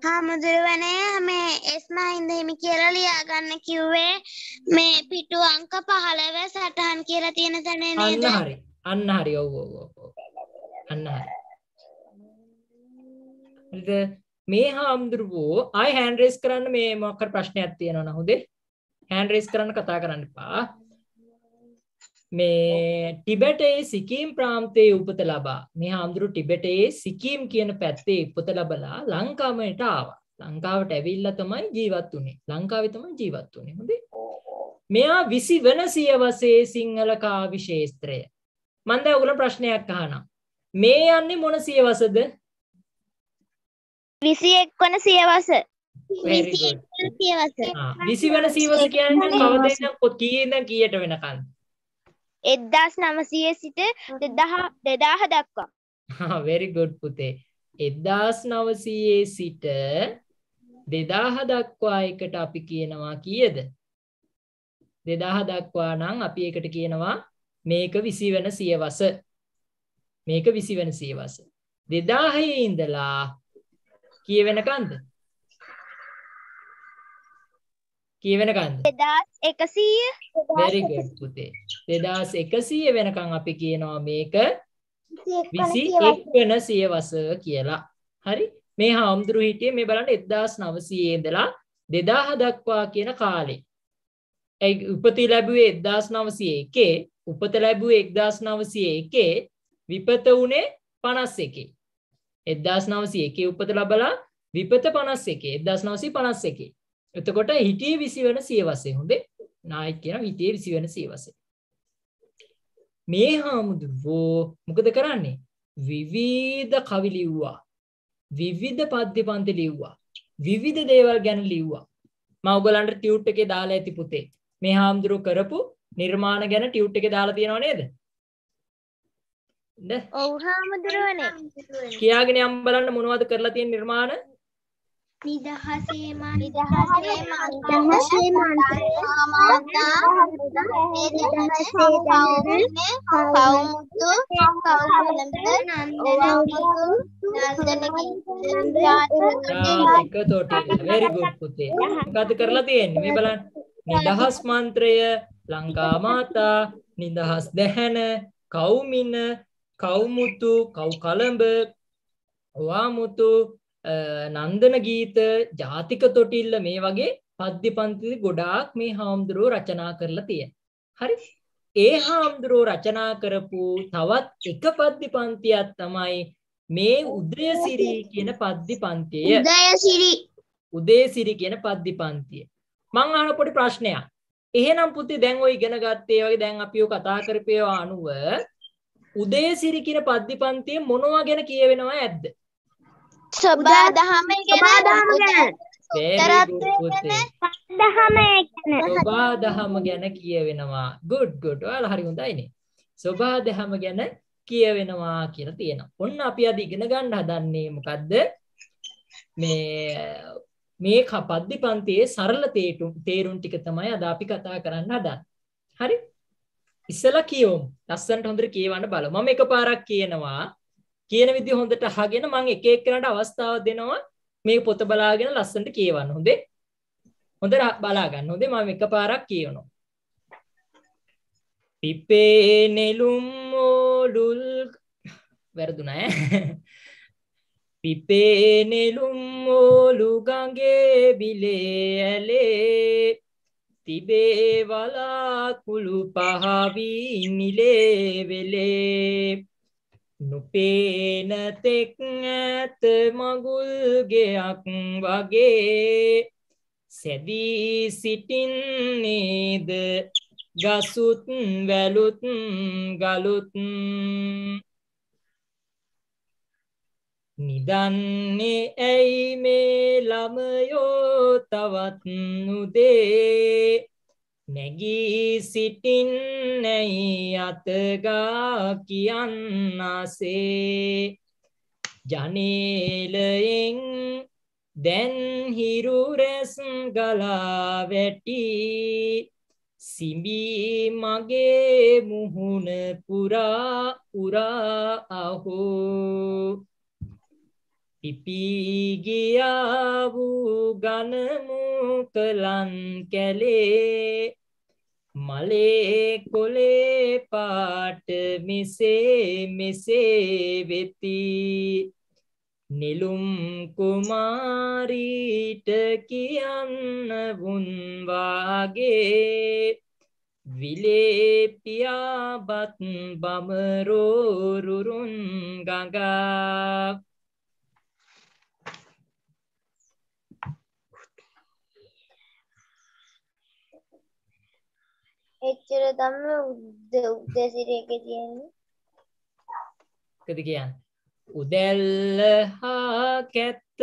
හාමුදුරුවනේ මේ එස්මා හින්දහිමි කියලා ලියාගන්න කිව්වේ මේ පිටු අංක පහළව සටහන් කියලා තියෙන තැනේ නේද? අන්න හරි. අන්න හරි. ඔව් ඔව් ඔව්. අන්න හරි. හරිද? මේ හාමුදුරුවෝ ආයි හෑන්ඩ් රේස් කරන්න මේ මොකක් හරි ප්‍රශ්නයක් තියෙනවා නම් හොඳේ. හෑන්ඩ් රේස් කරන්න කතා කරන්න එපා. මේ ටිබෙටයේ සිකීම් ප්‍රාන්තයේ උපත ලබා මේ හාමුදුරු ටිබෙටයේ සිකීම් කියන පැත්තේ උපත ලබලා ලංකාමයට ආවා. ලංකාවට ඇවිල්ලා තමයි ජීවත් වුනේ. ලංකාවේ තමයි ජීවත් වුනේ. හොඳේ. මෙයා 20 වෙන සියවසේ සිංහල කාව්‍ය ශාස්ත්‍රය. මම දැන් ඔයගොල්ලෝ ප්‍රශ්නයක් අහනවා. මේ යන්නේ මොන සියවසද? 21 වන සියවස. very good. 20 වෙන සියවස කියන්නේ කවදද ඉඳන් කීයේ ඉඳන් කීයට වෙනකන්? එද්දස් නමසයේ සිට දෙදාහ දක්වා වෙරිගොඩ් පුතේ එද්දාස් නවසයේ සිට දෙදාහ දක්වා එකට අපි කියනවා කියද දෙදාහ දක්වා නම් අපි එකට කියනවා මේක විසිවන සියවස මේක විසිවන සියවස දෙදාහයේ ඉඳලා කියවෙනකන්ද කී වෙනකන්ද? 2100. Very good පුතේ. 2100 වෙනකන් අපි කියනවා මේක 21 වෙන සියවස කියලා. හරි? මේ හාමුදුරු හිටියේ මේ බලන්න 1900 ඉඳලා 2000 දක්වා කියන කාලේ. ඒ උපත ලැබුවේ 1901 උපත ලැබුවේ 1901 විපත උනේ 51. 1901 උපත ලැබලා විපත 51 1951 එතකොට හිටියේ 20 වෙන සියවසේ හොඳේ නායක කියන හිටියේ 20 වෙන සියවසේ මේ හාමුදුරුවෝ මොකද කරන්නේ විවිධ කවි ලිව්වා විවිධ පද්‍ය පන්ති ලිව්වා විවිධ දේවල් ගැන ලිව්වා මම ඔයගලන්ට ටියුට් එකේ දාලා ඇති පුතේ මේ හාමුදුරුවෝ කරපු නිර්මාණ ගැන ටියුට් එකේ දාලා තියෙනව නේද ඔව් හාමුදුරුවනේ කියාගෙන යම් බලන්න මොනවද කරලා තියෙන නිර්මාණ නිදහසේ නිදහසේ මන්ත්‍රය පවුමුතු පුතේ මොකද කරලා තියෙන්නේ මේ බලන්න නිදහස් මන්ත්‍රය ලංකා මාතා නිදහස් දැහැන කවුමින කවුමුතු කව් කලඹ වාමුතු නන්දන ගීත ජාතික තොටිල්ල මේ වගේ පද්දි පන්ති ගොඩාක් මේ හාමුදුරුව රචනා කරලා තිය. හරි ඒ හාමුදුරුව රචනා කරපු තවත් එක පද්දි පන්තියක් තමයි මේ උදයසිරී කියන පද්දි පන්තිය උදයසිරි උදේසිරි කියන පද්දි පන්තිය. මං අහන පොඩි ප්‍රශ්නයක්. එහෙනම් පුති දැන් ඔය ඉගෙන ගත්තේ වගේ දැන් අපි ඔය කතා කරපේවා අනුව උදේසිරි කියන පද්දි පන්තිය මොනවා ගැන කියවෙනවා ඇද්ද? සබා දහම දහම ගැන සොබා දහම ගැන කියවෙනවා ගුඩ් ගුඩ් ඔයාල හරි හොඳයිනේ සොබා දහම ගැන කියවෙනවා කියලා තියෙනවා ඔන්න අපි අද ඉගෙන ගන්න හදන්නේ මොකද්ද මේ මේ කපද්දි පන්තියේ සරල තේටුම් තේරුම් ටික තමයි අද අපි කතා කරන්න හදන්නේ හරි ඉස්සලා කියවමු ලස්සනට හොඳට කියවන්න බලමු මම එකපාරක් කියනවා කියන විදිහ හොඳට අහගෙන මම එක එක්කනට අවස්ථාව දෙනවා මේ පොත බලාගෙන ලස්සනට කියවන්න හොඳේ හොඳට බලා ගන්න හොඳේ මම එකපාරක් කියවනවා පිපේ නෙළුම් ඕඩුල් (laughs) වැරදුනා ඈ (laughs) පිපේ නෙළුම් ඕලු ගඟේ බිලේ ඇලේ තිබේ වලාකුළු පහවී නිලේ වෙලේ නොපේනතෙක් ඇත මගුල්ගයක් වගේ සැදී සිටින්නේද ගසුත් වැලුත් ගලුත් නිදන්නේ ඇයි මේ ළමයෝ තවත් නුදේ නැගී සිටින්නැයි අතගා කියන්නාසේ ජනේලයෙන් දැන් හිරුරැස් ගලා වැටි සිඹී මගේ මුහුණ පුරා පුරා අහෝ පිපී ගියා වූ ගනමුකලන් කැලේ මලේ කොලේ පාට මිසේ මිසේ වෙති නිලුම් කුමාරීට කියන්න වුන්වාගේ විලේපියාබත් බමරෝරුරුන් ගඟා එච්චර තමයි උදැසිරේක තියෙන්නේ. කද කියන්න. උදැල්ල හා කැත්ත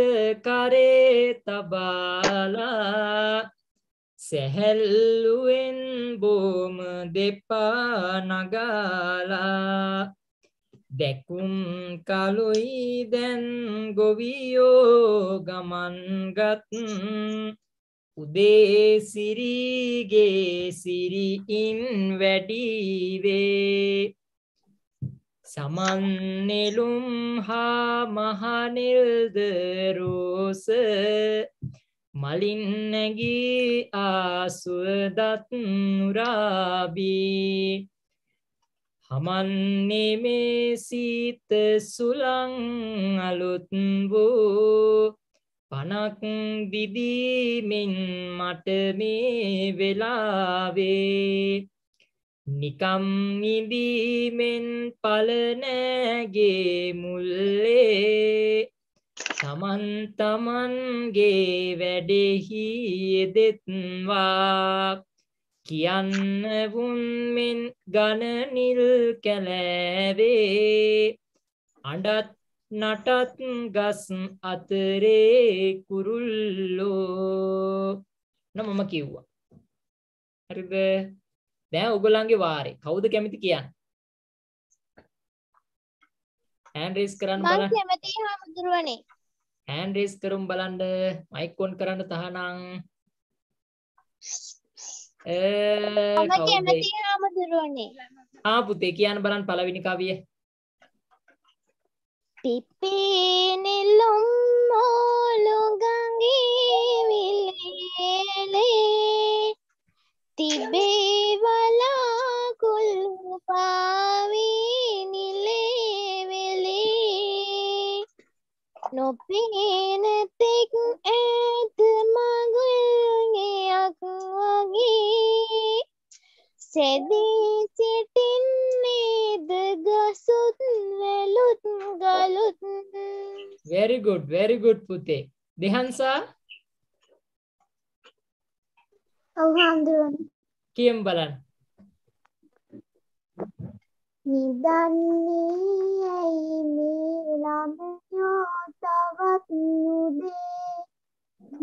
කරේ තබාලා සැහැල්ලුවෙන් බෝම දෙපා නගාලා දැකුම් කලුයි දැන් ගොවියෝ ගමන්ගත් උදේසිරිගේ සිරිඉන් වැඩීවේ සමන්නෙලුම් හා මහනිල්දරෝස මලින්නැගී ආසුවදත් නුරාබී හමන්නේ මේ සීත සුළං අලුත් වූ පනක් විදීමෙන් මට මේ වෙලාවේ නිකම් නිදීමෙන් පලනෑගේ මුල්ලේ තමන් තමන්ගේ වැඩෙහි දෙත්වා කියන්න වුන්මෙන් ගණනිල් කැලෑවේ අඩත් නටත් ගස් අතරේ කුරුල්ලෝ නමම කිව්වා හරිද දැන් ඔයගොල්ලන්ගේ වාරේ කවුද කැමති කියන්න හෑන්ඩ් රේස් කරන්න බලන්න මම කැමතියි හාමුදුරුවනේ හෑන්ඩ් රේස් කරමු බලන්න මයික් ඔන් කරන්න තහනම් ඒ මම කැමතියි හාමුදුරුවනේ ආ පුතේ කියන්න බලන්න පළවෙනි කවිය පිපිනෙලුම් මෝලු ගඟේ විලේලේ තිබේ වලාකුල් පාවී නිලේ වෙලේ නොපේන තෙක් ඇත මගුල්ගයක් වගේ සැදී සිටින්න ගසුත් වැලුත් ගලුත් very good very good පුතේ දෙහන්සා ඔව් හඳුන් කියම් බලන්න නිදන්නේ ඇයි මේ ළමයෝ තවත් නුදේ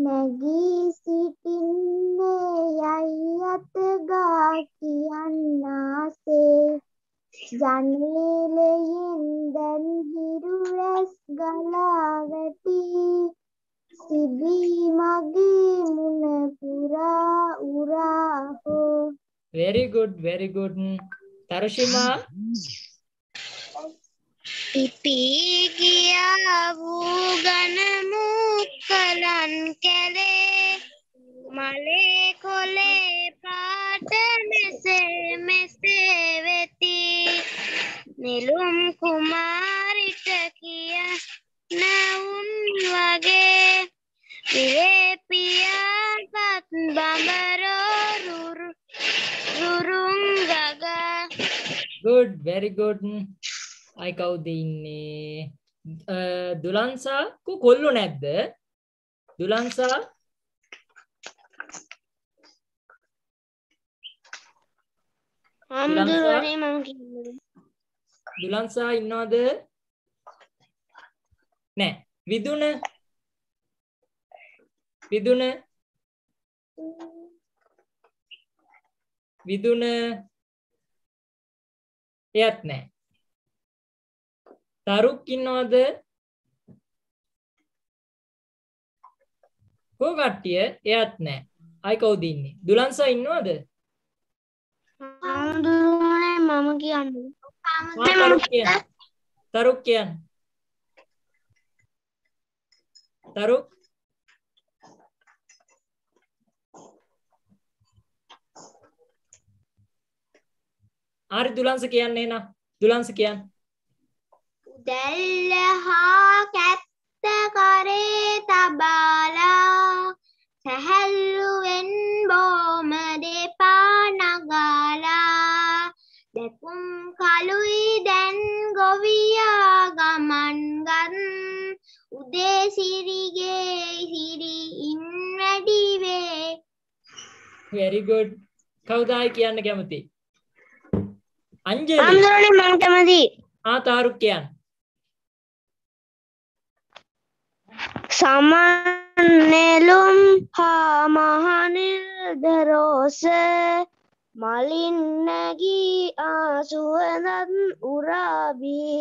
නැගී සිටින්නේ යයි අතගා කියන්නාසේ ජනේලයෙන්දැන් හිරුරැස් ගලාවැටි සිබී මගේ මුණ පුරා උරා හෝ very good very good තරුෂිමා පිපී ගියා වූ ගණමු කලන් කැලේ මලේ කොලේ පාට මෙසේ මෙසේ වෙති නිලුම් කුමාරිට කිය නැවුම් වගේ විරේ පියාපත් බඹරෝ රුරුම් ගග good very good අය කවුද ඉන්නේ දුලන්සා කොල්ලෝ නැද්ද දුලන්සා හාමුදුරුවනේ මම කියන්නේ. දුලන් සහ ඉන්නවද? නෑ. විදුන විදුන විදුන එයත් නෑ. තරුක් ඉන්නවද? කෝ කට්ටිය එයත් නෑ. අය කවුද ඉන්නේ? දුලන්සා ඉන්නවද? හාමුදුරුවනේ මම කියන්නේ. හාමුදුරුවනේ මම කියන්නේ. තරුක් කියන්න. තරුක් හරි දුලංශ කියන්නේ නා දුලංශ කියන්න උදැල්ල හා කැත්ත කරේ තබාලා සැහැල්ලුවෙන් බෝම දෙපා නගාලා දැකුම් කලුයි දැන් ගොවියා ගමන් ගන් උදේ සිරිගේ සිරි ඉන් වැඩි වේ very good කවුදායි කියන්න කැමති අංජලි අම්දරණි මම කැමති ආ තාරුක් කියන්න සමා නෙළුම් හා මහනිල් දරෝස මලින් නැගී ආසුවනත් උරාබී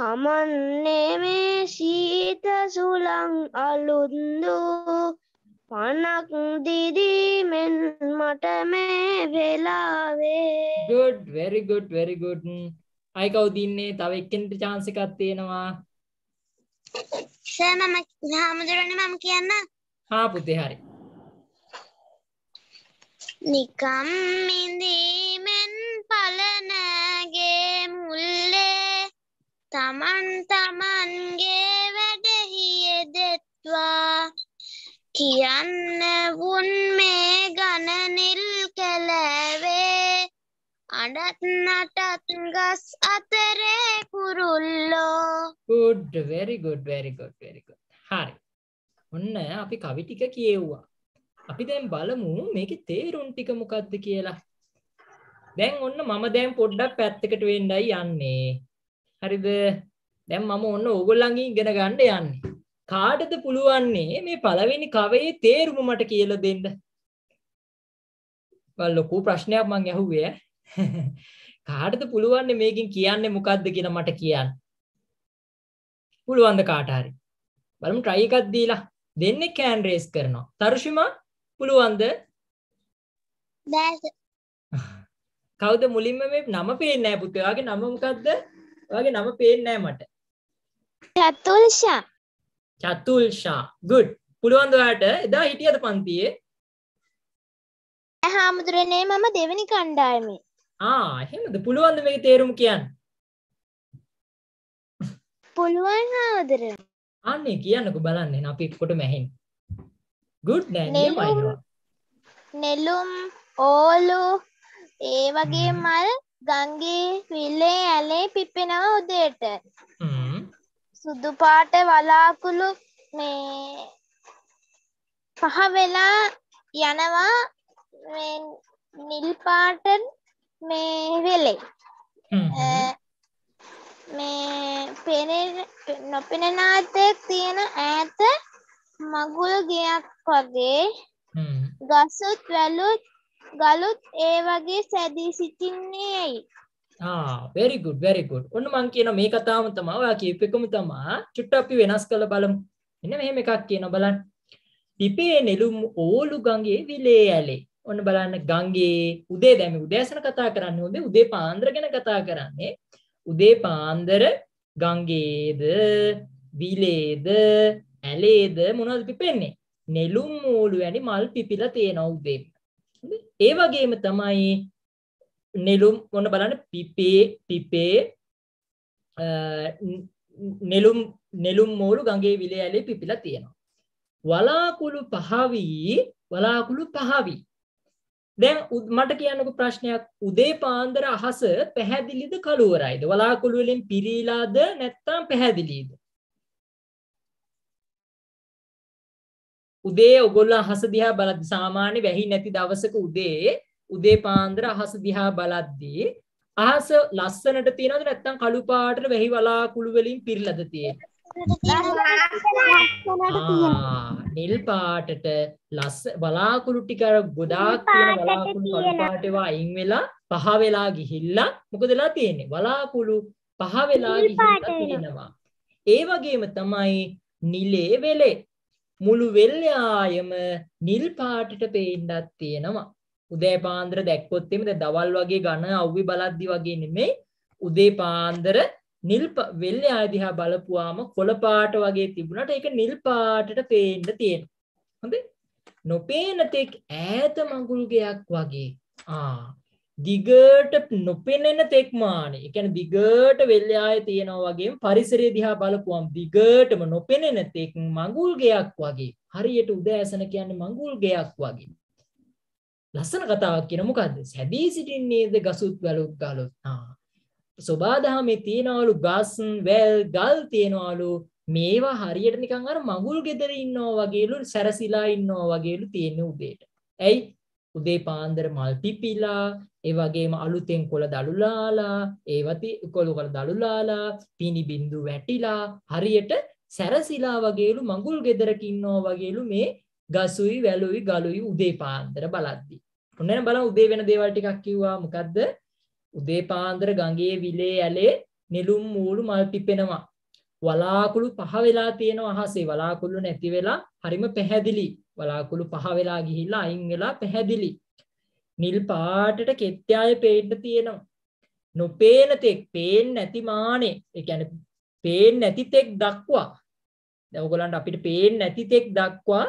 හමන්නේ මේ සීත සුළං අලුත්දු පනක් දිදීමෙන් මට මේ වෙලාවේ good very good very good අය කවුද ඉන්නේ තව එක්කෙනෙක් chance එකක් තියෙනවා සර් මම හාමුදුරනේ මම කියන්න හා පුතේ හරි නිකම් මිඳීමෙන් පලනගේ මුල්ලේ තමන් තමන්ගේ වැඩහිය දෙත්වා කියන්න වුන් මේ ගණනිල් කැලෑවේ අඩත් නටත් ගස් අතරේ කුරුල්ලෝ good very good very good very good හරි ඔන්න අපි කවි ටික කියෙව්වා අපි දැන් බලමු මේක තේරුම් ටික මොකක්ද කියලා දැන් ඔන්න මම දැන් පොඩ්ඩක් පැත්තකට වෙන්නයි යන්නේ හරිද දැන් මම ඔන්න ඕගොල්ලන්ගේ ඉගෙන ගන්න යන්නේ කාටද පුළුවන්නේ මේ පළවෙනි කවයේ තේරුම මට කියලා දෙන්න ලොකු ප්‍රශ්නයක් මං ඇහුවේ (laughs) කාටද පුළුවන්නේ මේකින් කියන්නේ මොකක්ද කියලා මට කියන්න පුළුවන්ද කාට හරි බලමු try එකක් දීලා දෙන්නේ can race කරනවා තර්ෂිමා පුළුවන්ද බෑ කවුද මුලින්ම මේ නම පේන්නේ නැහැ පුතේ ඔයාගේ නම මොකද්ද ඔයාගේ නම පේන්නේ නැහැ මට චතුල්ෂා චතුල්ෂා good පුළුවන් ඔයාට එදා හිටියද පන්තියේ හාමුදුරනේ මම දෙවනි කණ්ඩායමේ ආ එහෙමද පුළුවන්ද මේකේ තේරුම කියන්න පුළුවන් හාමුදුරනේ අනේ කියන්නකො බලන්න අපි එක්කොට මැහෙන් ගුඩ් නෑ නෙළුම් ඕලු ඒ වගේ මල් ගංගේ විල්ලේ ඇලේ පිපෙනව උදේට සුදු පාට වලාකුළු මේ පහ වෙලා යනවා නිල් පාට මේ වෙලේ මේ පෙනෙන නොපෙනෙනාතෙක් තියෙන ඈත මගුල් ගයක් වගේ ගසුත් වැලුත් ගලුත් ඒ වගේ සැදී සිටින්නේ ඇයි වැරිගුඩ් වැරිගුඩ් ඔන්න මං කියන මේ කතාම තමා ඔයා කීපකම තමා චුට්ට අපි වෙනස් කළ බලමු එන්න මෙහෙම එකක් කියන බලන්න ටිපේ නෙළුම් ඕලු ගඟේ විලේ ඇලේ ඔන්න බලන්න ගංගේ උදේ දැම උදෑසන කතා කරන්න හොඳේ උදේ පාන්ද්‍ර ගැන කතා කරන්නේ උදේ පාන්දර ගංගේද විලේද ඇලේද මොනවද පිපෙන්නේ නෙළුම් මූලු වැනි මල් පිපිලා තියෙනවා උදේ ඒ වගේම තමයි නෙළුම් මොන බලන්න පිපේ පිපේ නෙළුම් නෙළුම් මූලු ගඟේ විලේ ඇලේ පිපිලා තියෙනවා වලාකුළු පහවී වලාකුළු පහවී දැන් මට කියන්නක ප්‍රශ්නයක් උදේ පාන්දර අහස පැහැදිලිද කළුවරයිද වලාකුළුවලින් පිරීලාද නැත්තම් පැහැදිලීද උදේ ඔගොල්ල අහස දිහා බලද්දි සාමාන්‍ය වැහි නැති දවසක උදේ උදේ පාන්දර අහස දිහා බලද්දී අහස ලස්සනට තියෙනවද නැත්නම් කළු පාටට වැහි වලාකුළු වලින් පිරලද තියෙන්නේ නිල් පාටට ලස්ස බලාකුළු ටික ගොඩාක් තියෙන බලාකුළු කළු පාට ඒවා අයින් වෙලා පහ වෙලා ගිහිල්ලා මොකදලා තියෙන්නේ බලාකුළු පහ වෙලා ගිහිල්ලා තියෙනවා ඒ වගේම තමයි නිලේ වෙලේ මුළු වෙල්යායම නිල් පාටට පේන්නත් තියෙනවා උදේ පාන්දර දැක්කොත් එමෙ දවල් වගේ ඝන අවුවි බලද්දි වගේ නෙමෙයි උදේ පාන්දර නිල් වෙල්ල අයදිහා බලපුවාම කොළපාට වගේ තිබුණට එක නිල් පාටට පේන්න තියෙන. හොඳ නොපේනතෙක් ඈත මඟුල්ගයක් වගේ දිගට නොපෙනෙන තෙක්මාන එකන දිගට වෙල්ලාය තියෙනවා වගේ පරිසරය දිහා බලපුුවම් දිගටම නොපෙනෙන තෙක් මඟුල්ගයක් වගේ හරියට උදෑසන කියන්න මඟුල්ගයක් වගේ. ලස්සන කතාවක් කියෙනමුකක්ද සැදී සිටින්නේද ගසුත් වැලුත් ගලොත්නා. සෝබාදහමේ තියනවලු ගස් වැල් ගල් තියනවලු මේවා හරියට නිකන් අර මඟුල් ගෙදර ඉන්නවා වගේලු සැරසිලා ඉන්නවා වගේලු තියෙන උදේට. ඇයි? උදේ පාන්දර මල් පිපිලා, ඒ වගේම අලුතෙන් කොළ දළුලාලා, ඒවති කොළු කොළ දළුලාලා, පිනි බින්දු වැටිලා හරියට සැරසිලා වගේලු මඟුල් ගෙදරක ඉන්නවා වගේලු මේ ගසුයි වැලුයි ගලුයි උදේ පාන්දර බලද්දි. ඔන්න බලමු උදේ වෙන දේවල් ටිකක් කිව්වා. මොකද්ද? උදේ පාන්දර ගඟේ විලේ ඇලේ නිලුම් මූළු මල් පිපෙනවා. වලාකුළු පහ වෙලා තියෙන අහසේ වලාකුළු නැති වෙලා හරිම පැහැදිලි. වලාකුළු පහ වෙලා ගිහිල්ලා අයින් වෙලා පැහැදිලි. නිල් පාටට කෙත්‍යය පේන්න තියෙනවා. නොපේන තෙක් පේන්නේ නැති මානේ. ඒ කියන්නේ පේන්නේ නැති තෙක් දක්වා. දැන් ඔයගොල්ලන්ට අපිට පේන්නේ නැති තෙක් දක්වා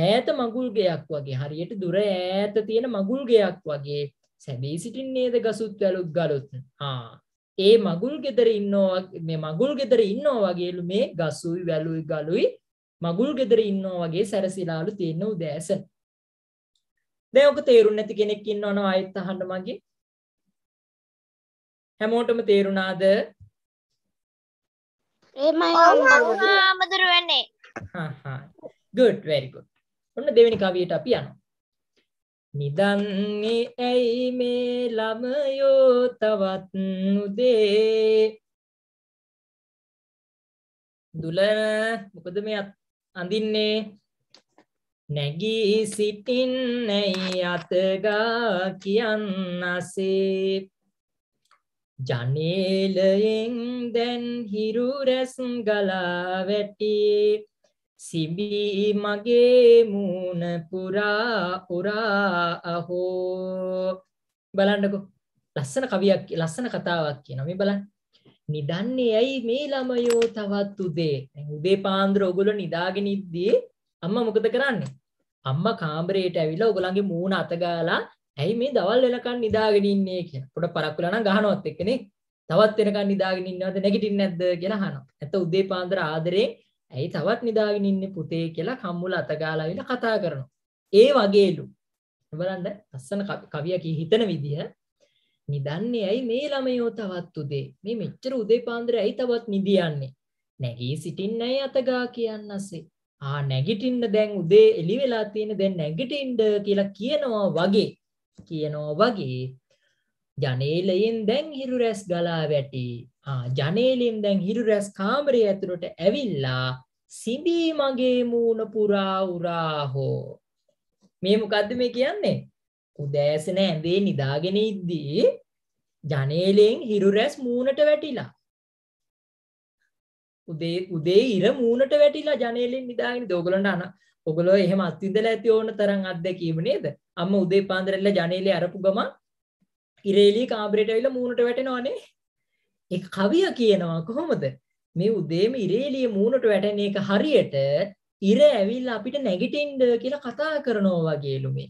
ඈත මඟුල් ගෙයක් වගේ හරියට දුර ඈත තියෙන මඟුල් ගෙයක් වගේ සැබී සිටින් නේද ගසුත් වැලුත් ගලුත් හා ඒ මගුල් ගෙදර ඉන්නවා මේ මගුල් ගෙදර ඉන්නවා වගේලු මේ ගසුයි වැලුයි ගලුයි මගුල් ගෙදර ඉන්නවා වගේ සැරසිලාලු තියෙන උදෑසන දැන් ඔක තේරුම් නැති කෙනෙක් ඉන්නවනෝ ආයෙත් අහන්න මගේ හැමෝටම තේරුණාද ගුඩ් වැරිකුඩ් ඔන්න දෙවැනි කවියට අපි යනවා නිදන්නේ ඇයි මේ ළමයෝ තවත් උදේ දුලන මොකද මේ අඳින්නේ නැගී සිටින් නැයි අතගා කියන්නසේ ජනේලයෙන් දැන් හිරු රැස් ගලා වැටී සිබී මගේ මූුණ පුරා උරා අහෝ බලන්නකො ලස්සන කවියක් ලස්සන කතාවක් කියන මේ බලන්න නිදන්නේ ඇයි මේ ළමයෝ තවත් උදේ උදේ පාන්දර ඔගොල නිදාගෙනනිද්දී අම්ම මොකද කරන්නේ අම්ම කාම්බරයට ඇවිල ඔගොලන්ගේ මූුණ අතගාලා ඇයි මේ දවල් වෙනකන් නිදාගෙනන්නේ කිය පොට පරක්කුලන ගහනොත් එක්කනේ තවත් වෙනකන් නිදාගෙනන්නවද නැගටින් නැද්ද ගෙනහන ඇත උදේ පාන්දර ආදරේ ඇයි තවත් නිදාගෙන ඉන්නේ පුතේ කියලා කම්මුල අතගාලා ඇවිල්ලා කතා කරනවා. ඒ වගේලු. බලන්න අස්සන කවියා කී හිතන විදිය නිදන්නේ ඇයි මේ ළමයෝ තවත් උදේ. මේ මෙච්චර උදේ පාන්දර ඇයි තවත් නිදියන්නේ? නැගී සිටින්න ඇයි අතගා කියන්නසේ. ආ නැගිටින්න දැන් උදේ එළි වෙලා තියෙන දැන් නැගිටින්න කියලා කියනවා වගේ කියනවා වගේ ජනේලයෙන් දැන් හිරු රැස් ගලා වැටි ජනේලෙන් දැන් හිරුරැස් කාමරය ඇතුළට ඇවිල්ලා සිඹී මගේ මූණ පුරා උරා හෝ මේ මොකද්ද මේ කියන්නේ උදෑසන ඇඳේ නිදාගෙන ඉද්දී ජනේලෙන් හිරුරැස් මූණට වැටිලා උදේ උදේ ඉර මූණට වැටිලා ජනේලෙන් නිදාගෙන දෝගලන්ට අන ඔගලෝ එහෙම අත්විඳලා ඇති ඕන තරම් අත්දැකීම නේද අම්ම උදේ පාන්දර එල්ල ජනේලේ අරපු ගමන් ඉරේලී කාමරේට ඇවිල්ලා මූණට වැටෙනවනේ ඒ කවිය කියනවා කොහොමද? මේ උදේම ඉරේලිය මූණට වැටෙන එක හරියට ඉර ඇවිල්ලා අපිට නැගිටින්න කියලා කතා කරනවා වගේලු මේ.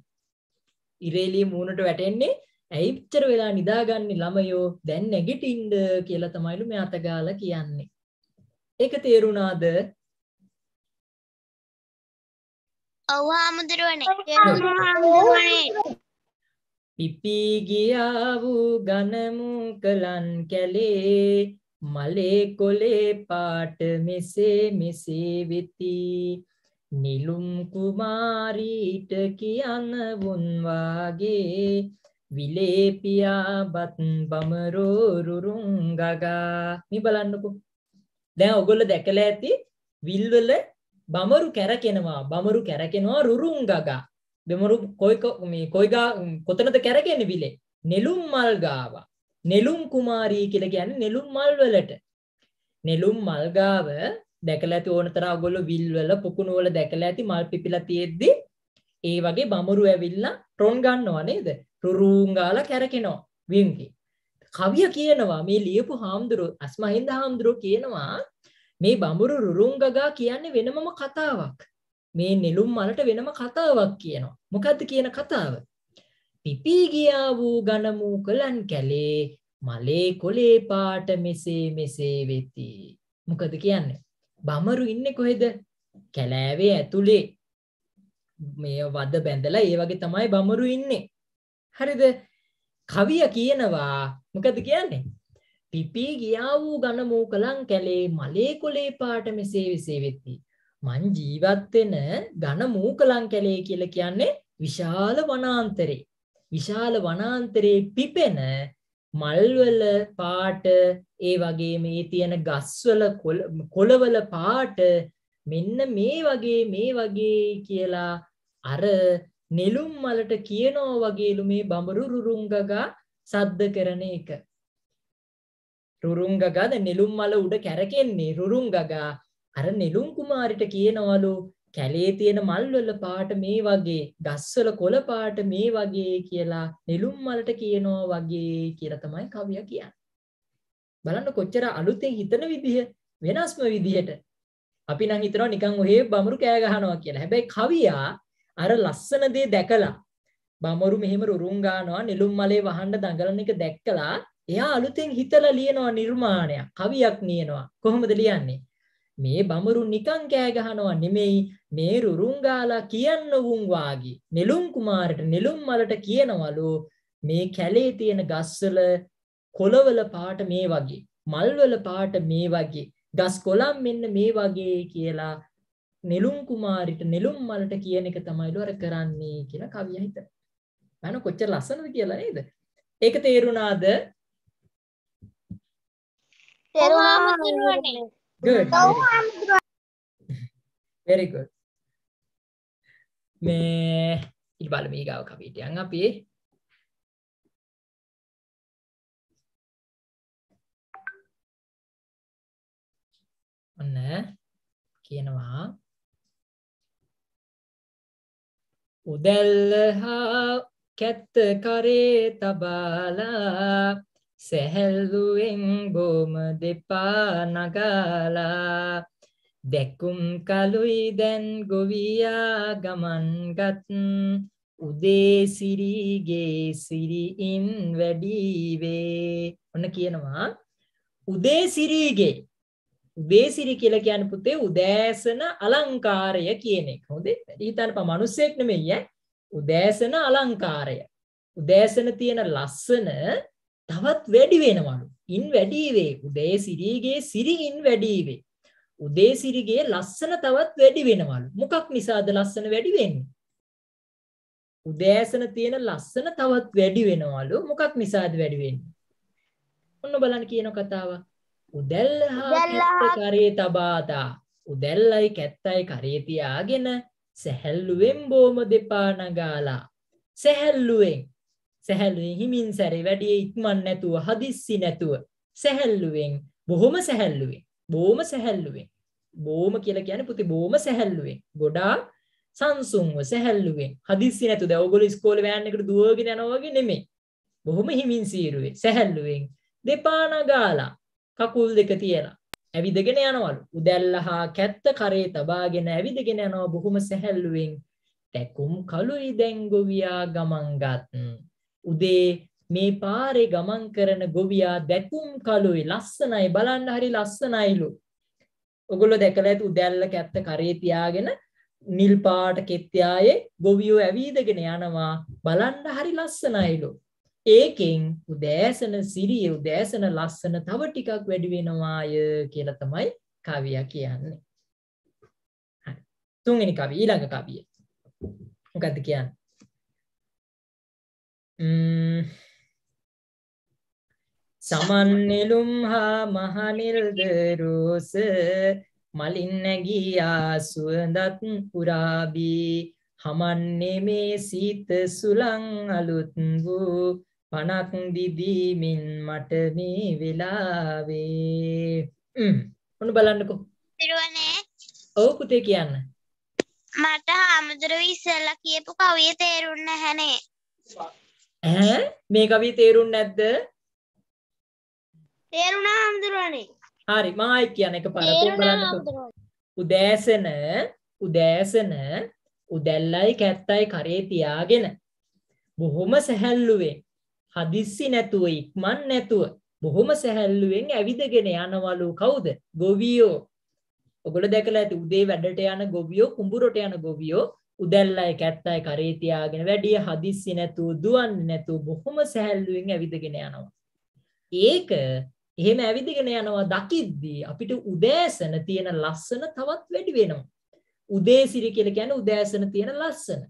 ඉරේලිය මූණට වැටෙන්නේ ඇයිච්චර වෙලා නිදාගන්නේ ළමයෝ දැන් නැගිටින්න කියලා තමයිලු මේ අතගාලා කියන්නේ. ඒක තේරුණාද? ඔව් හාමුදුරුවනේ. පිපී ගියා වූ ඝනමූකලන් කැලේ මලේ කොලේ පාට මෙසේ මෙසේ වෙති නිලුම් කුමාරීට කියන්න වුන් වාගේ විලේපියාබත් බමරෝ රුරුම් ගගා මේ බලන්නකෝ දැන් ඔයගොල්ලෝ දැකලා ඇති විල්වල බමරු කැරකෙනවා බමරු කැරකෙනවා රුරුම් ගගා දෙමරු කොයි කොයිගා කොතනද කැරගෙන විලේ නෙළුම් මල් ගාවා නෙළුම් කුමාරී කියල ගැන නෙළුම් මල් වලට නෙළුම් මල්ගාව දැකල ඇති ඕනතරා ගොල්ල විල්වල පුකුණුවල දැකල ඇති මල් පිපිල තියෙද්දි ඒ වගේ බමුරු ඇවිල්ලා ට්‍රොන් ගන්නවා නේද රුරූංගාල කැරකෙනෝ විංගි කවිය කියනවා මේ ලියපු හාමුදුරු අස්මහින්ද හාමුදුරුව කියනවා මේ බමුරු රුරුංගගා කියන්නේ වෙනමම කතාවක් මේ නෙළුම් මලට වෙනම කතාවක් කියනවා. මොකද්ද කියන කතාව? පිපී ගියා වූ ඝනමූ කලන් කැලේ මලේ කොලේ පාට මෙසේ මෙසේ වෙති. මොකද කියන්නේ? බමරු ඉන්නේ කොහෙද? කැලෑවේ ඇතුලේ. මේ වද බැඳලා ඒ වගේ තමයි බමරු ඉන්නේ. හරිද? කවිය කියනවා මොකද කියන්නේ? පිපී ගියා වූ ඝන මූකලං කැලේ මලේ කොලේ පාට මෙසේ විසේ වෙති. මං ජීවත් වෙන ඝන මූකලංකැලේ කියලා කියන්නේ විශාල වනාන්තරේ. විශාල වනාන්තරේ පිපෙන මල්වල පාට ඒ වගේ මේ තියෙන ගස්වල කොළවල පාට මෙන්න මේ වගේ මේ වගේ කියලා අර නෙළුම් මලට කියනෝ වගේලු මේ බඹරු රුරුංගගා සද්ද කරන එක. රුරුංගගාද නෙළුම් මල උඩ කැරකෙන්නේ රුරුංගගා අර නිලුම් කුමාරිට කියනවලු කැලේ තියෙන මල්වල පාට මේ වගේ ගස්වල කොළ පාට මේ වගේ කියලා නිලුම් මලට කියනවා වගේ කියලා තමයි කවියා කියන්නේ. බලන්න කොච්චර අලුතෙන් හිතන විදිහ වෙනස්ම විදිහට අපි නම් හිතනවා නිකන් ඔහේ බමරු කෑ ගහනවා කියලා. හැබැයි කවියා අර ලස්සන දේ දැකලා බමරු මෙහෙම රුරුම් ගන්නවා නිලුම් මලේ වහන්න දඟලන එක දැක්කලා එයා අලුතෙන් හිතලා ලියනවා නිර්මාණයක් කවියක් නියනවා. කොහොමද ලියන්නේ? මේ බමරු නිකන් කෑ ගහනවා නෙමෙයි මේ රුරුන් ගාලා කියන්න වුන් වාගේ නෙළුම් කුමාරට නෙළුම් මලට කියනවලු මේ කැලේ තියෙන ගස්වල කොළවල පාට මේ වගේ මල්වල පාට මේ වගේ ගස් කොළන් මෙන්න මේ වගේ කියලා නෙළුම් කුමාරිට නෙළුම් මලට කියන එක තමයිලු අර කරන්නේ කියලා කවියා හිතන. මන කොච්චර ලස්සනද කියලා නේද? ඒක තේරුණාද? තේරුණා මතුරුවනේ. good very good මේ ඉට බලමු ඊගාව කවියටයන් අපි ඔන්න කියනවා උදැල්ල හා කැත්ත කරේ තබාලා සැහැල්ලුවෙන් බොම දෙපා නගාලා දැකුම් කලුයි දැන් ගොවියා ගමන් ගත් උදේ සිරිගේ සිරියින් වැඩිවේ ඔන්න කියනවා උදේ සිරිගේ උදේ සිරි කියලා කියන්නේ පුතේ උදෑසන අලංකාරය කියන එක හොඳේ හිතන්නපා මිනිස්සෙක් නෙමෙයි ඈ උදෑසන අලංකාරය උදෑසන තියෙන ලස්සන තවත් වැඩි වෙනවලු. ඉන් වැඩි වේ. උදේ සිරිගේ සිරි ඉන් වැඩි වේ. උදේ සිරිගේ ලස්සන තවත් වැඩි වෙනවලු. මොකක් නිසාද ලස්සන වැඩි වෙන්නේ? උදෑසන තියෙන ලස්සන තවත් වැඩි වෙනවලු. මොකක් නිසාද වැඩි වෙන්නේ? ඔන්න බලන්න කියන කතාව. උදැල්ල හා කරේ තබාතා. උදැල්ලයි කැත්තයි කරේ තියාගෙන සැහැල්ලුවෙන් බොම දෙපා නගාලා. සැහැල්ලුවෙන් සැහැල්ලුවෙන් හිමින් සැරේ වැඩිය ඉක්මන් නැතුව හදිස්සි නැතුව සැහැල්ලුවෙන් බොහොම සැහැල්ලුවෙන් බොහොම සැහැල්ලුවෙන් බොහොම කියලා කියන්නේ පුතේ බොහොම සැහැල්ලුවෙන් ගොඩාක් සංසුන්ව සැහැල්ලුවෙන් හදිස්සි නැතුව දැන් ඕගොල්ලෝ ඉස්කෝලේ වෑන් එකට දුවගෙන යනවා වගේ නෙමෙයි බොහොම හිමින් සීරුවේ සැහැල්ලුවෙන් දෙපා නගාලා කකුල් දෙක තියලා ඇවිදගෙන යනවලු උදැල්ල හා කැත්ත කරේ තබාගෙන ඇවිදගෙන යනවා බොහොම සැහැල්ලුවෙන් තැකුම් කළුයි දැංගොවියා ගමන්ගත් උදේ මේ පාරේ ගමන් කරන ගොවියා දැකුම් කලුයි ලස්සනයි බලන්න හරි ලස්සනයිලු. ඔගොල්ලෝ දැකලා ඇති උදැල්ල කැත්ත කරේ තියාගෙන නිල් පාට කෙත්යායේ ගොවියෝ ඇවිදගෙන යනවා බලන්න හරි ලස්සනයිලු. ඒකෙන් උදෑසන සිරිය උදෑසන ලස්සන තව ටිකක් වැඩි වෙනවාය කියලා තමයි කවියා කියන්නේ. හරි. තුන්වෙනි කවිය ඊළඟ කවිය. මොකද්ද කියන්නේ? සමන්නිලුම් හා මහනිල්දරෝස මලින් නැගියා සුවඳත් පුරාබී හමන්නේ මේ සීත සුළං අලුත් වූ පනක් දිදීමින් මට මේ වෙලාවේ ඔන්න බලන්නකෝ තිරුවනේ ඔව් පුතේ කියන්න මට හාමුදුරුවෝ ඉස්සෙල්ලා කියපු කවිය තේරුන්නේ නැහනේ ඈ මේ කවිය තේරුම් නැද්ද? තේරුණා හඳුරන්නේ. හරි මම ආයි කියන එක පාරක් උදෑසන උදෑසන උදැල්ලයි කැත්තයි කරේ තියාගෙන බොහොම සැහැල්ලුවෙන් හදිස්සි නැතුව ඉක්මන් නැතුව බොහොම සැහැල්ලුවෙන් ඇවිදගෙන යනවලු කවුද? ගොවියෝ. ඔගොල්ලෝ දැකලා ඇති උදේ වැඩට යන ගොවියෝ කුඹුරට යන ගොවියෝ උදැල්ලයි කැත්තයි කරේ තියාගෙන වැඩිය හදිස්සි නැතුව දුවන්නේ නැතුව බොහොම සැහැල්ලුවෙන් ඇවිදගෙන යනවා. ඒක එහෙම ඇවිදගෙන යනවා දකිද්දී අපිට උදෑසන තියෙන ලස්සන තවත් වැඩි වෙනවා. උදේසිරි කියලා කියන්නේ උදෑසන තියෙන ලස්සන.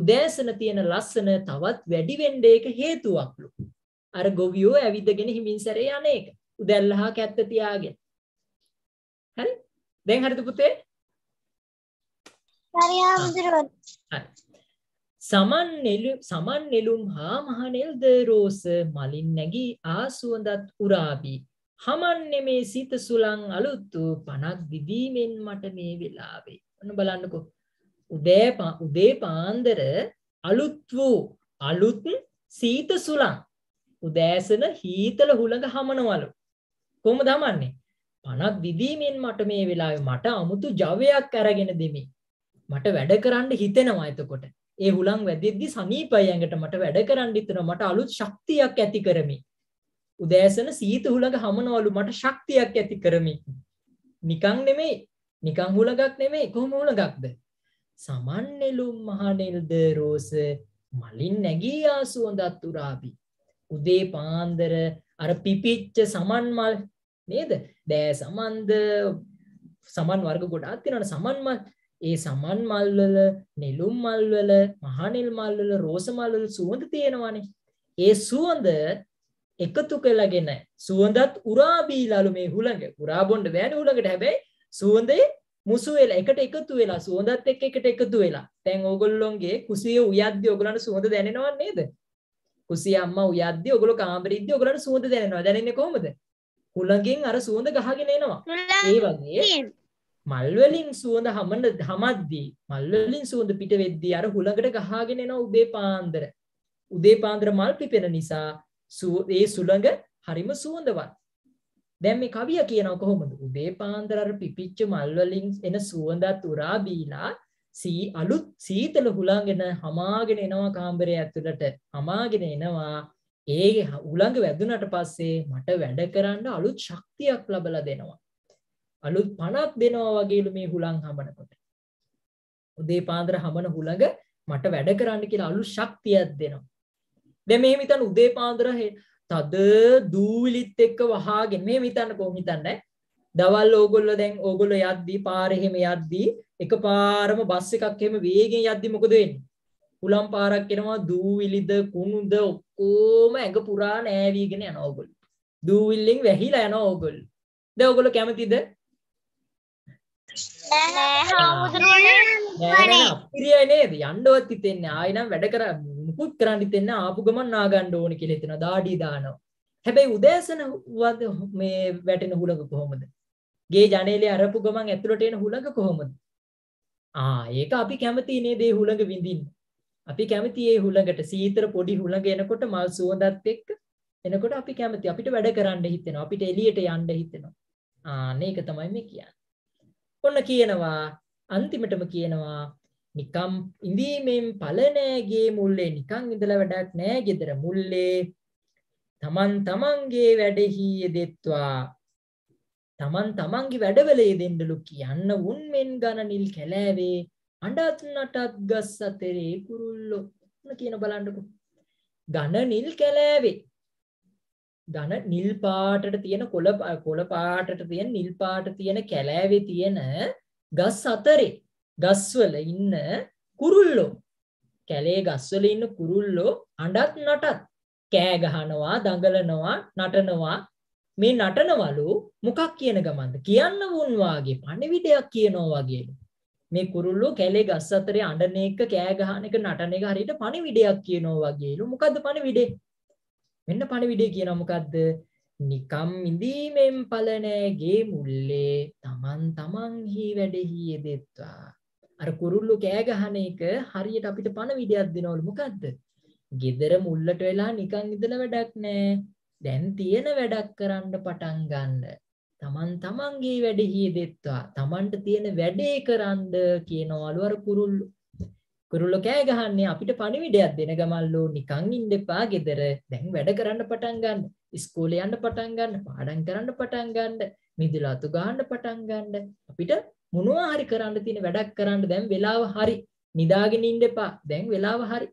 උදෑසන තියෙන ලස්සන තවත් වැඩි වෙන්න ඒක හේතුවක්ලු. අර ගොවියෝ ඇවිදගෙන හිමින් සැරේ යන්නේක. උදැල්ලහා කැත්ත තියාගෙන. හරි? දැන් හරිද පුතේ? හරි හාමුදුරුවෝ. හරි. සමන් නෙළුම් සමන් නෙළුම් හා මහනෙල්ද රෝස මලින් නැගී ආසුවඳත් උරාබී හමන්නේ මේ සිත සුලං අලුත් වූ පණක් දිදීමෙන් මට මේ වෙලාවේ ඔන්න බලන්නකෝ උදේ උදේ පාන්දර අලුත් වූ අලුත් සීත සුලං උදෑසන හීතල හුළඟ හමනවලු කොහොමද හමන්නේ පණක් දිදීමෙන් මට මේ වෙලාවේ මට අමුතු ජවයක් අරගෙන දෙමි මට වැඩ කරන්න හිතෙනවා එතකොට ඒ හුලං වැදෙද්දි සනීපයි ඇඟට මට වැඩ කරන්න හිතෙනවා මට අලුත් ශක්තියක් ඇති කරමි උදෑසන සීතු හුලඟ හමනවලු මට ශක්තියක් ඇති කරමි නිකං නෙමෙයි නිකං හුලඟක් නෙමෙයි කොහොම හුලඟක්ද සමන්නෙලුම් මහනෙල්ද රෝස මලින් නැගී ආසුවඳත් උරාබි උදේ පාන්දර අර පිපිච්ච සමන් මල් නේද දෑ සමන්ද සමන් වර්ග ගොඩාක් තියෙනවනේ සමන් මල් ඒ සමන් මල්වල නිලුම් මල්වල මහනිල් මල්වල රෝස මල්වල සුවඳ තියෙනවානේ. ඒ සුවඳ එකතු කරලාගෙන සුවඳත් උරා බීලාලු මේ හුළඟ. උරා බොන්න බෑනේ හුළඟට හැබැයි සුවඳේ මුසු වෙලා එකට එකතු වෙලා සුවඳත් එක්ක එකට එකතු වෙලා. දැන් ඕගොල්ලොන්ගේ කුසිය උයද්දි ඕගොල්ලන්ට සුවඳ දැනෙනව නේද? කුසිය අම්මා උයද්දි ඕගොල්ලෝ කාමරින්දි ඕගොල්ලන්ට සුවඳ දැනෙනවා. දැනෙන්නේ කොහොමද? හුළඟෙන් අර සුවඳ ගහගෙන එනවා. ඒ වගේ මල්වලින් සුවඳ හමන හමද්දී මල්වලින් සුවඳ පිට වෙද්දී අර හුළඟට ගහගෙන එනවා උදේ පාන්දර. උදේ පාන්දර මල් පිපෙන නිසා ඒ සුළඟ හරිම සුවඳවත්. දැන් මේ කවිය කියනවා කොහොමද? උදේ පාන්දර අර පිපිච්ච මල්වලින් එන සුවඳත් උරා බීලා සී අලුත් සීතල හුළඟෙන හමාගෙන එනවා කාමරය ඇතුළට. හමාගෙන එනවා ඒ උළඟ වැදුනට පස්සේ මට වැඩ කරන්න අලුත් ශක්තියක් ලබලා දෙනවා. අලුත් පනත් දෙනවා වගේලු මේ හුළං හමනකොට. උදේ පාන්දර හමන හුළඟ මට වැඩ කරන්න කියලා අලු ශක්තියක් දෙනවා. දැ මේ මිතන් උදේ පාන්දර තද දූවිලිත් එක්ක වහාගෙන් මේ මිතන්න කො හිතන්න දවල් ඕගොල්ල දැන් ඕගොල යද්දී පාරහෙම යද්දී එක පාරම බස්ස එකක් හෙම වේගෙන් යද්දි මොකදවෙන් උලම් පාරක් කෙනවා දූවිලිද කුණුද ඔක්කෝම ඇඟ පුරා නෑවීගෙන යන ඕගොල් දූවිල්ලින් වැහිලා යන ඕගොල් ද ඔගොල කැමතිද අපිරිය නේද යන්ඩුවත් හිතෙන්නේ ආයනම් වැඩ කර මුකුත් කරන්න හිතෙන්න ආපු ගමන් නාගණ්ඩ ඕන කියලා හිතෙනවා දාඩි දානවා හැබැයි උදෑසන වද මේ වැටෙන හුලඟ කොහොමද ගේ ජනේලේ අරපු ගමන් ඇතුළට එන හුලඟ කොහොමද ආ ඒක අපි කැමති නේද ඒ හුලඟ විඳින්න අපි කැමති ඒ හුලඟට සීතල පොඩි හුලඟ එනකොට මල් සුවඳත් එක්ක එනකොට අපි කැමති අපිට වැඩ කරන්න හිතෙනවා අපිට එළියට යන්න හිතෙනවා ආ මේක තමයි මේ කියන්නේ ඔන්න කියනවා අන්තිමටම කියනවා නිකම් ඉඳීමෙන් පලනෑගේ මුල්ලේ නිකං ඉඳල වැඩක් නෑ ගෙදර මුල්ලේ තමන් තමන්ගේ වැඩෙහීය දෙත්වා තමන් තමන්ගේ වැඩවලේ දෙන්නලු කියන්න උන්මෙන් ගණනිල් කැලෑවේ අඩත්නටත් ගස් අතරේ කුරුල්ලො කියන බලන්නකු ගණනිල් කැලෑවේ ධන නිල් පාටට තියෙන කොළ කොළ පාටට තියෙන නිල් පාට තියෙන කැලෑවේ තියෙන ගස් අතරේ ගස්වල ඉන්න කුරුල්ලෝ කැලේ ගස්වල ඉන්න කුරුල්ලෝ අඬත් නටත් කෑ ගහනවා දඟලනවා නටනවා මේ නටනවලු මොකක් කියන ගමන්ද කියන්න වුන්වාගේ පණිවිඩයක් කියනවා වගේලු මේ කුරුල්ලෝ කැලේ ගස් අතරේ අඬන එක කෑ ගහන එක නටන එක හරියට පණිවිඩයක් කියනවා වගේලු මොකද්ද පණිවිඩේ මෙන්න පණවිඩේ කියන මොකක්ද නිකම් ඉඳීමෙන් පලනෑගේ මුල්ලේ තමන් තමන්හි වැඩෙහි යෙදෙත්වා අර කුරුල්ලු කෑගහන එක හරියට අපිට පණ විඩයක් දෙනවල් මොකක්ද ගෙදර මුල්ලට වෙලා නිකං ඉදල වැඩක් නෑ දැන් තියෙන වැඩක් කරන්න පටන් ගන්න තමන් තමන්ගේ වැඩෙහි දෙත්වා තමන්ට තියෙන වැඩේ කරන්ඩ කියනවලු අර කුරුල්ලු කුරුල්ලෝ කෑ ගහන්නේ අපිට පණිවිඩයක් දෙන ගමල්ලෝ නිකන් ඉන්න එපා ගෙදර දැන් වැඩ කරන්න පටන් ගන්න ඉස්කෝලේ යන්න පටන් ගන්න පාඩම් කරන්න පටන් ගන්න මිදුල අතු ගන්න පටන් ගන්න අපිට මොනවා හරි කරන්න තියෙන වැඩක් කරන්න දැන් වෙලාව හරි නිදාගෙන ඉන්න එපා දැන් වෙලාව හරි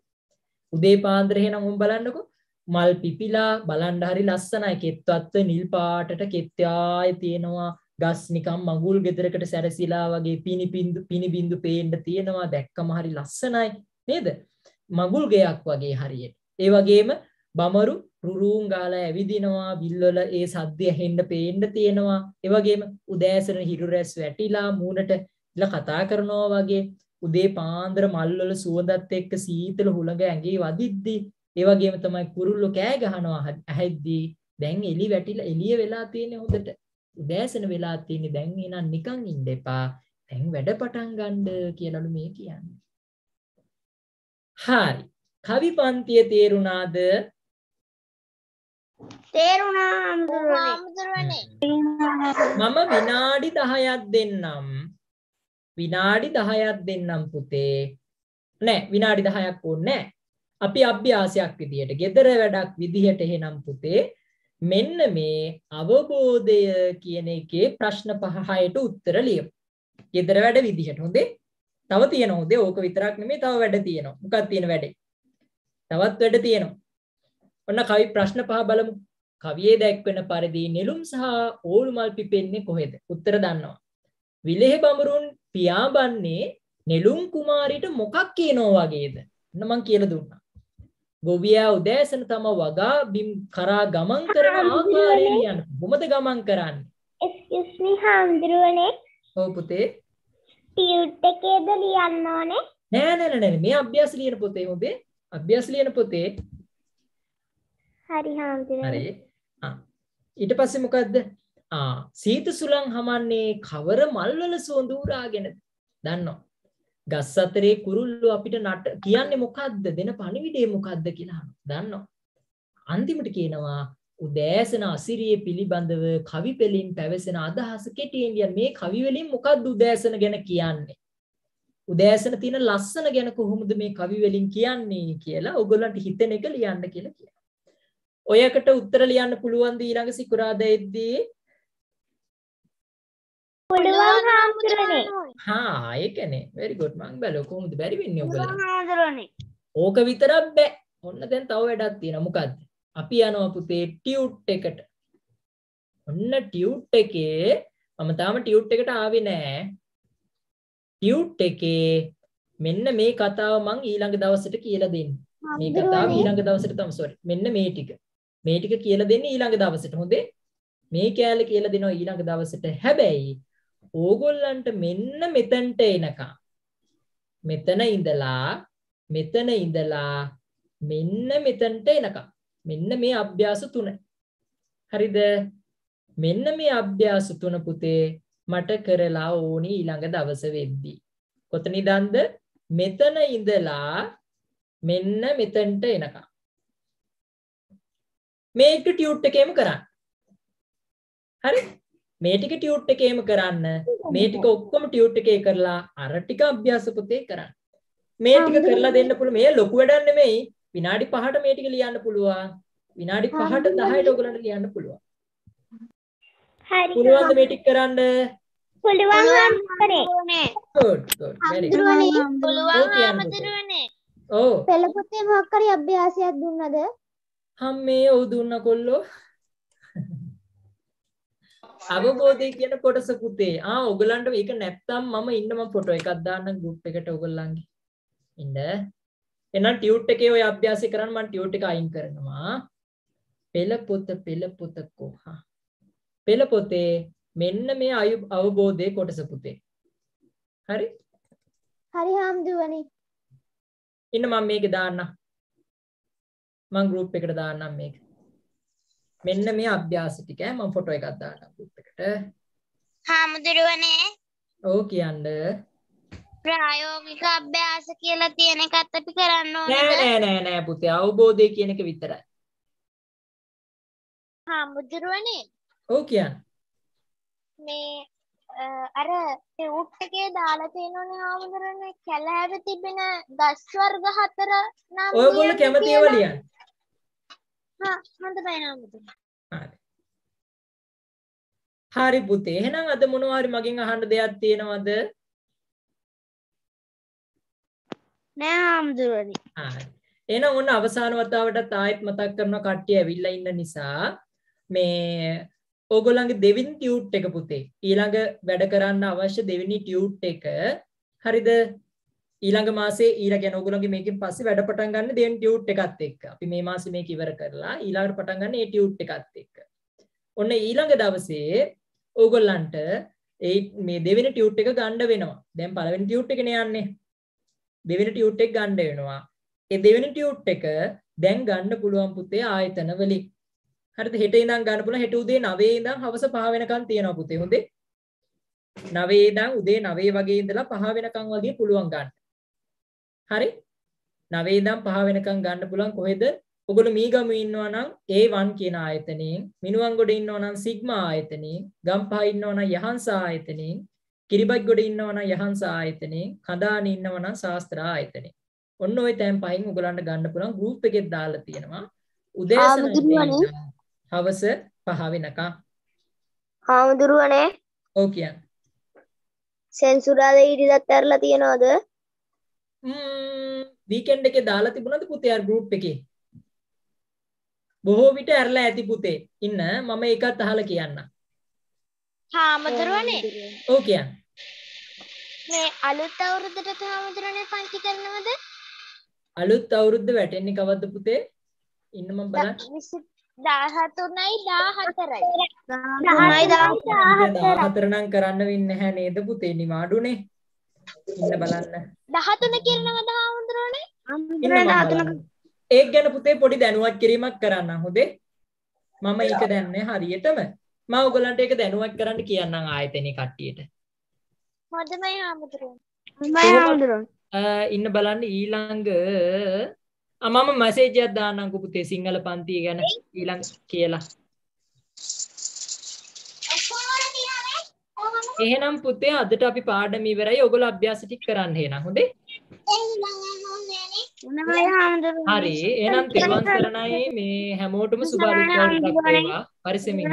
උදේ පාන්දර එහෙනම් උඹ බලන්නකෝ මල් පිපිලා බලන්න හරි ලස්සනයි කෙත්වත්ව නිල් පාටට කෙත් ආයේ තියෙනවා ගස් නිකම් මඟුල් ගෙදරකට සැරසිලා වගේ පිනි බින්දු පිනි බින්දු පේන්න තියෙනවා දැක්කම හරි ලස්සනයි නේද? මඟුල් ගෙයක් වගේ හරියට. ඒ වගේම බමරු රුරුන් ගාලා ඇවිදිනවා බිල්වල ඒ සද්දය හෙන්න පේන්න තියෙනවා. ඒ වගේම උදෑසන හිරු රැස් වැටිලා මූණට ඉල කතා කරනවා වගේ උදේ පාන්දර මල්වල සුවඳත් එක්ක සීතල හුළඟ ඇඟේ වදිද්දි ඒ වගේම තමයි කුරුල්ලෝ කෑ ගහනවා ඇහෙද්දි දැන් එලි වැටිලා එළිය වෙලා තියෙන්නේ හොඳට උදෑසන වෙලා තියෙන්නේ දැන් එහෙනම් නිකන් ඉන්න එපා දැන් වැඩ පටන් ගන්න කියලාලු මේ කියන්නේ හරි කවි පන්තිය තේරුණාද මම විනාඩි දහයක් දෙන්නම් විනාඩි දහයක් දෙන්නම් පුතේ නෑ විනාඩි දහයක් ඕන්නෑ අපි අභ්‍යාසයක් විදිහට ගෙදර වැඩක් විදිහට එහෙනම් පුතේ මෙන්න මේ අවබෝධය කියන එකේ ප්‍රශ්න පහ හයට උත්තර ලියමු. ඊතර වැඩ විදිහට හොඳේ. තව තියෙන හොඳේ ඕක විතරක් නෙමෙයි තව වැඩ තියෙනවා. මොකක්ද තියෙන වැඩේ? තවත් වැඩ තියෙනවා. ඔන්න කවි ප්‍රශ්න පහ බලමු. කවියේ දැක්වෙන පරිදි නෙළුම් සහ ඕල්මල් පිපෙන්නේ කොහෙද? උත්තර දන්නවා. විලෙහි බඹරුන් පියාඹන්නේ නෙළුම් කුමාරිට මොකක් කියනෝ වගේද? මම කියලා දුන්නා. ගොවියා උදෑසන තම වගා බිම් කරා ගමන් කරන ආකාරයෙන් යන කොහොමද ගමන් කරන්නේ excuse me හාමුදුරුවනේ ඔව් පුතේ ටියුට් එකේද ලියන්න ඕනේ නෑ නෑ නෑ මේ අභ්‍යාස ලියන පොතේ ඔබේ අභ්‍යාස ලියන පොතේ හරි හාමුදුරුවනේ හරි ආ ඊට පස්සේ මොකද්ද ආ සීතු සුලං හමන්නේ කවර මල්වල සොඳුරාගෙනද දන්නවා ගස් අතරේ කුරුල්ලෝ අපිට නට කියන්නේ මොකද්ද දෙන පණිවිඩය මොකද්ද කියලා අහනවා. දන්නවා. අන්තිමට කියනවා උදෑසන අසිරිය පිළිබඳව කවි පෙලින් පැවසෙන අදහස කෙටියෙන් කියන්නේ මේ කවි වලින් මොකද්ද උදෑසන ගැන කියන්නේ උදෑසන තියෙන ලස්සන ගැන කොහොමද මේ කවි වලින් කියන්නේ කියලා ඔයගොල්ලන්ට හිතෙන එක ලියන්න කියලා කියනවා. ඔයකට උත්තර ලියන්න පුළුවන් ද ඊළඟ සිකුරාදා එද්දී පුළුවන් හාමුදුරනේ. හා ඒකනේ. very good. මං බැලුවා කොහොමද බැරි වෙන්නේ ඔයගොල්ලෝ. පුළුවන් හාමුදුරනේ. ඕක විතරක් බෑ. ඔන්න දැන් තව වැඩක් තියෙනවා. මොකද්ද? අපි යනවා පුතේ ටියුට් එකට. ඔන්න ටියුට් එකේ මම තාම ටියුට් එකට ආවේ නෑ. ටියුට් එකේ මෙන්න මේ කතාව මං ඊළඟ දවසට කියලා දෙන්න. මේ කතාව ඊළඟ දවසට තමයි sorry. මෙන්න මේ ටික. මේ ටික කියලා දෙන්න ඊළඟ දවසට. හොඳේ? මේ කෑල්ල කියලා දෙනවා ඊළඟ දවසට. හැබැයි ඕගොල්ලන්ට මෙන්න මෙතනට එනකම් මෙතන ඉඳලා මෙතන ඉඳලා මෙන්න මෙතනට එනකම් මෙන්න මේ අභ්‍යාස තුන හරිද මෙන්න මේ අභ්‍යාස තුන පුතේ මට කරලා ඕනි ඊළඟ දවස වෙද්දී කොතනිදන්ද මෙතන ඉඳලා මෙන්න මෙතනට එනකම් මේක ටියුට් එකේම කරන්න හරි මේ ටික ටියුට් එකේම කරන්න මේ ටික ඔක්කොම ටියුට් එකේ කරලා අර ටික අභ්‍යාස පොතේ කරන්න මේ ටික කරලා දෙන්න පුළුවන් මේ ලොකු වැඩක් නෙමෙයි විනාඩි 5ට මේ ටික ලියන්න පුළුවන් විනාඩි 5ට 10ට ඔයගලන්ට ලියන්න පුළුවන් හරි පුළුවන් මේ ටික කරන්න පුළුවන් හම්බුනේ good good very good පුළුවන් හම්බුනේ ඔව් oh. පෙළ පොතේ මොකක් හරි අභ්‍යාසයක් දුන්නද හම් මේ ඔව් දුන්න කොල්ලෝ අවබෝධය කියන කොටස පුතේ. ආ ඔයගලන්ට මේක නැත්තම් මම ඉන්න මම ෆොටෝ එකක් දාන්න group එකට ඔයගලන්ගේ. ඉන්න. එහෙනම් ටියුට් එකේ ඔය අභ්‍යාසය කරන්න මම ටියුට් එක අයින් කරනවා. පෙළ පොත පෙළ පොත කොහා. පෙළ පොතේ මෙන්න මේ අවබෝධයේ කොටස පුතේ. හරි? හරි හාමුදුරනි. ඉන්න මම මේක දාන්න. මම group එකට දාන්නම් මේක. මෙන්න මේ අභ්‍යාස ටික මම ෆොටෝ එකක් දාන්නම් group එකට. හාමුදුරුවනේ. ඔව් කියන්න. ප්‍රායෝගික අභ්‍යාස කියලා තියෙන එකත් අපි කරන්න ඕනද? නෑ නෑ නෑ නෑ පුතේ අවබෝධය කියන එක විතරයි. හාමුදුරුවනේ. ඔව් කියන්න. මේ අර ටෙවුට් එකේ දාලා තියෙනනේ හාමුදුරනේ කැලෑවේ තිබෙන ගස් වර්ග හතර නම් ඔයගොල්ලෝ කැමති ඒවා ලියන්න. හොඳ බයනමුදුන. හරි. හරි පුතේ. එහෙනම් අද මොනවා හරි මගෙන් අහන්න දෙයක් තියෙනවද? නෑ හාමුදුරනේ. හරි. එහෙනම් ඔන්න අවසාන වතාවටත් ආයෙත් මතක් කරන කට්ටිය ඇවිල්ලා ඉන්න නිසා මේ ඕගොල්ලන්ගේ දෙවෙනි ටියුට් එක පුතේ ඊළඟ වැඩ කරන්න අවශ්‍ය දෙවෙනි ටියුට් එක හරිද ඊළඟ මාසේ ඊළ ගැන ඔගුලන්ගේ මේකින් පස්සේ වැඩ පටන් ගන්න දෙන් ටියුට් එකත් එක්ක. අපි මේ මාසේ මේක ඉවර කරලා ඊළඟට පටන් ගන්න ඒ ටියුට් එකත් එක්ක. ඔන්න ඊළඟ දවසේ ඕගොල්ලන්ට ඒ මේ දෙවෙනි ටියුට් එක ගන්න වෙනවා. දැන් පළවෙනි ටියුට් එකනේ යන්නේ. දෙවෙනි ටියුට් එක ගන්න වෙනවා. ඒ දෙවෙනි ටියුට් එක දැන් ගන්න පුළුවන් පුතේ ආයතන වලින්. හරිද? හෙට ඉඳන් ගන්න පුළුවන් හෙට උදේ 9 ඉඳන් හවස 5 වෙනකන් තියෙනවා පුතේ. හොඳේ. නවේදං උදේ නවේ වගේ ඉඳලා පහ වෙනකං වගේ පුළුවන් ගන්න. හරි 9 ඉඳන් 5 වෙනකම් ගන්න පුළුවන් කොහෙද? ඔගොල්ලෝ මීගමු ඉන්නවා නම් A1 කියන ආයතනයෙන්, මිනුවන්ගොඩ ඉන්නවා නම් සිග්මා ආයතනයෙන්, ගම්පහ ඉන්නවා නම් යහන්ස ආයතනයෙන්, කිරිබත්ගොඩ ඉන්නවා නම් යහන්ස ආයතනයෙන්, කඳාණි ඉන්නවා නම් ශාස්ත්‍ර ආයතනයෙන්. ඔන්න ওই තැන් පහෙන් ඔයගලන්ට ගන්න පුළුවන් ගෲප් එකෙත් දාලා තියෙනවා. උදෑසන හවස 5 වෙනකම්. ආමුදුරුවනේ. ඔව් කියන්න. සෙන්සුරාද ඉරිදත් ඇරලා තියනවද? වීකෙන්ඩ් එකේ දාලා තිබුණාද පුතේ අර ගෲප් එකේ බොහෝ විට ඇරලා ඇති පුතේ ඉන්න මම ඒකත් අහලා කියන්න හාමුදුරුවනේ ඔව් කියන්න මේ අලුත් අවුරුද්දට හාමුදුරුවනේ පන්ති කරනවද අලුත් අවුරුද්ද වැටෙන්නේ කවද්ද පුතේ ඉන්න මම බලන්න 13යි 14යි 13යි 14 නම් කරන්න වෙන්නේ නැහැ නේද පුතේ නිමාඩුනේ ඉන්න බලන්න 13 කියනවා දහා හඳුනනේ අම්බරණ 13 ඒක ගැන පුතේ පොඩි දැනුවත් කිරීමක් කරන්න හොදේ මම ඒක දැන්නේ හරියටම මම ඔයගලන්ට ඒක දැනුවත් කරන්න කියන්නම් ආයතනේ කට්ටියට හොඳමයි හාමුදුරුවෝ ඉන්න බලන්න ඊළඟ මම මැසේජ් එකක් දාන්නම් පුතේ සිංහල පන්තිය ගැන ඊළඟ කියලා එහෙනම් පුතේ අදට අපි පාඩම ඉවරයි. ඔයගොල්ලෝ අභ්‍යාස ටික කරන්න එහෙනම් හොඳේ. හරි. එහෙනම් තිරුවන් සරණයි මේ හැමෝටම සුබ අලුත් වේවා. පරිස්සමින් ඉන්න.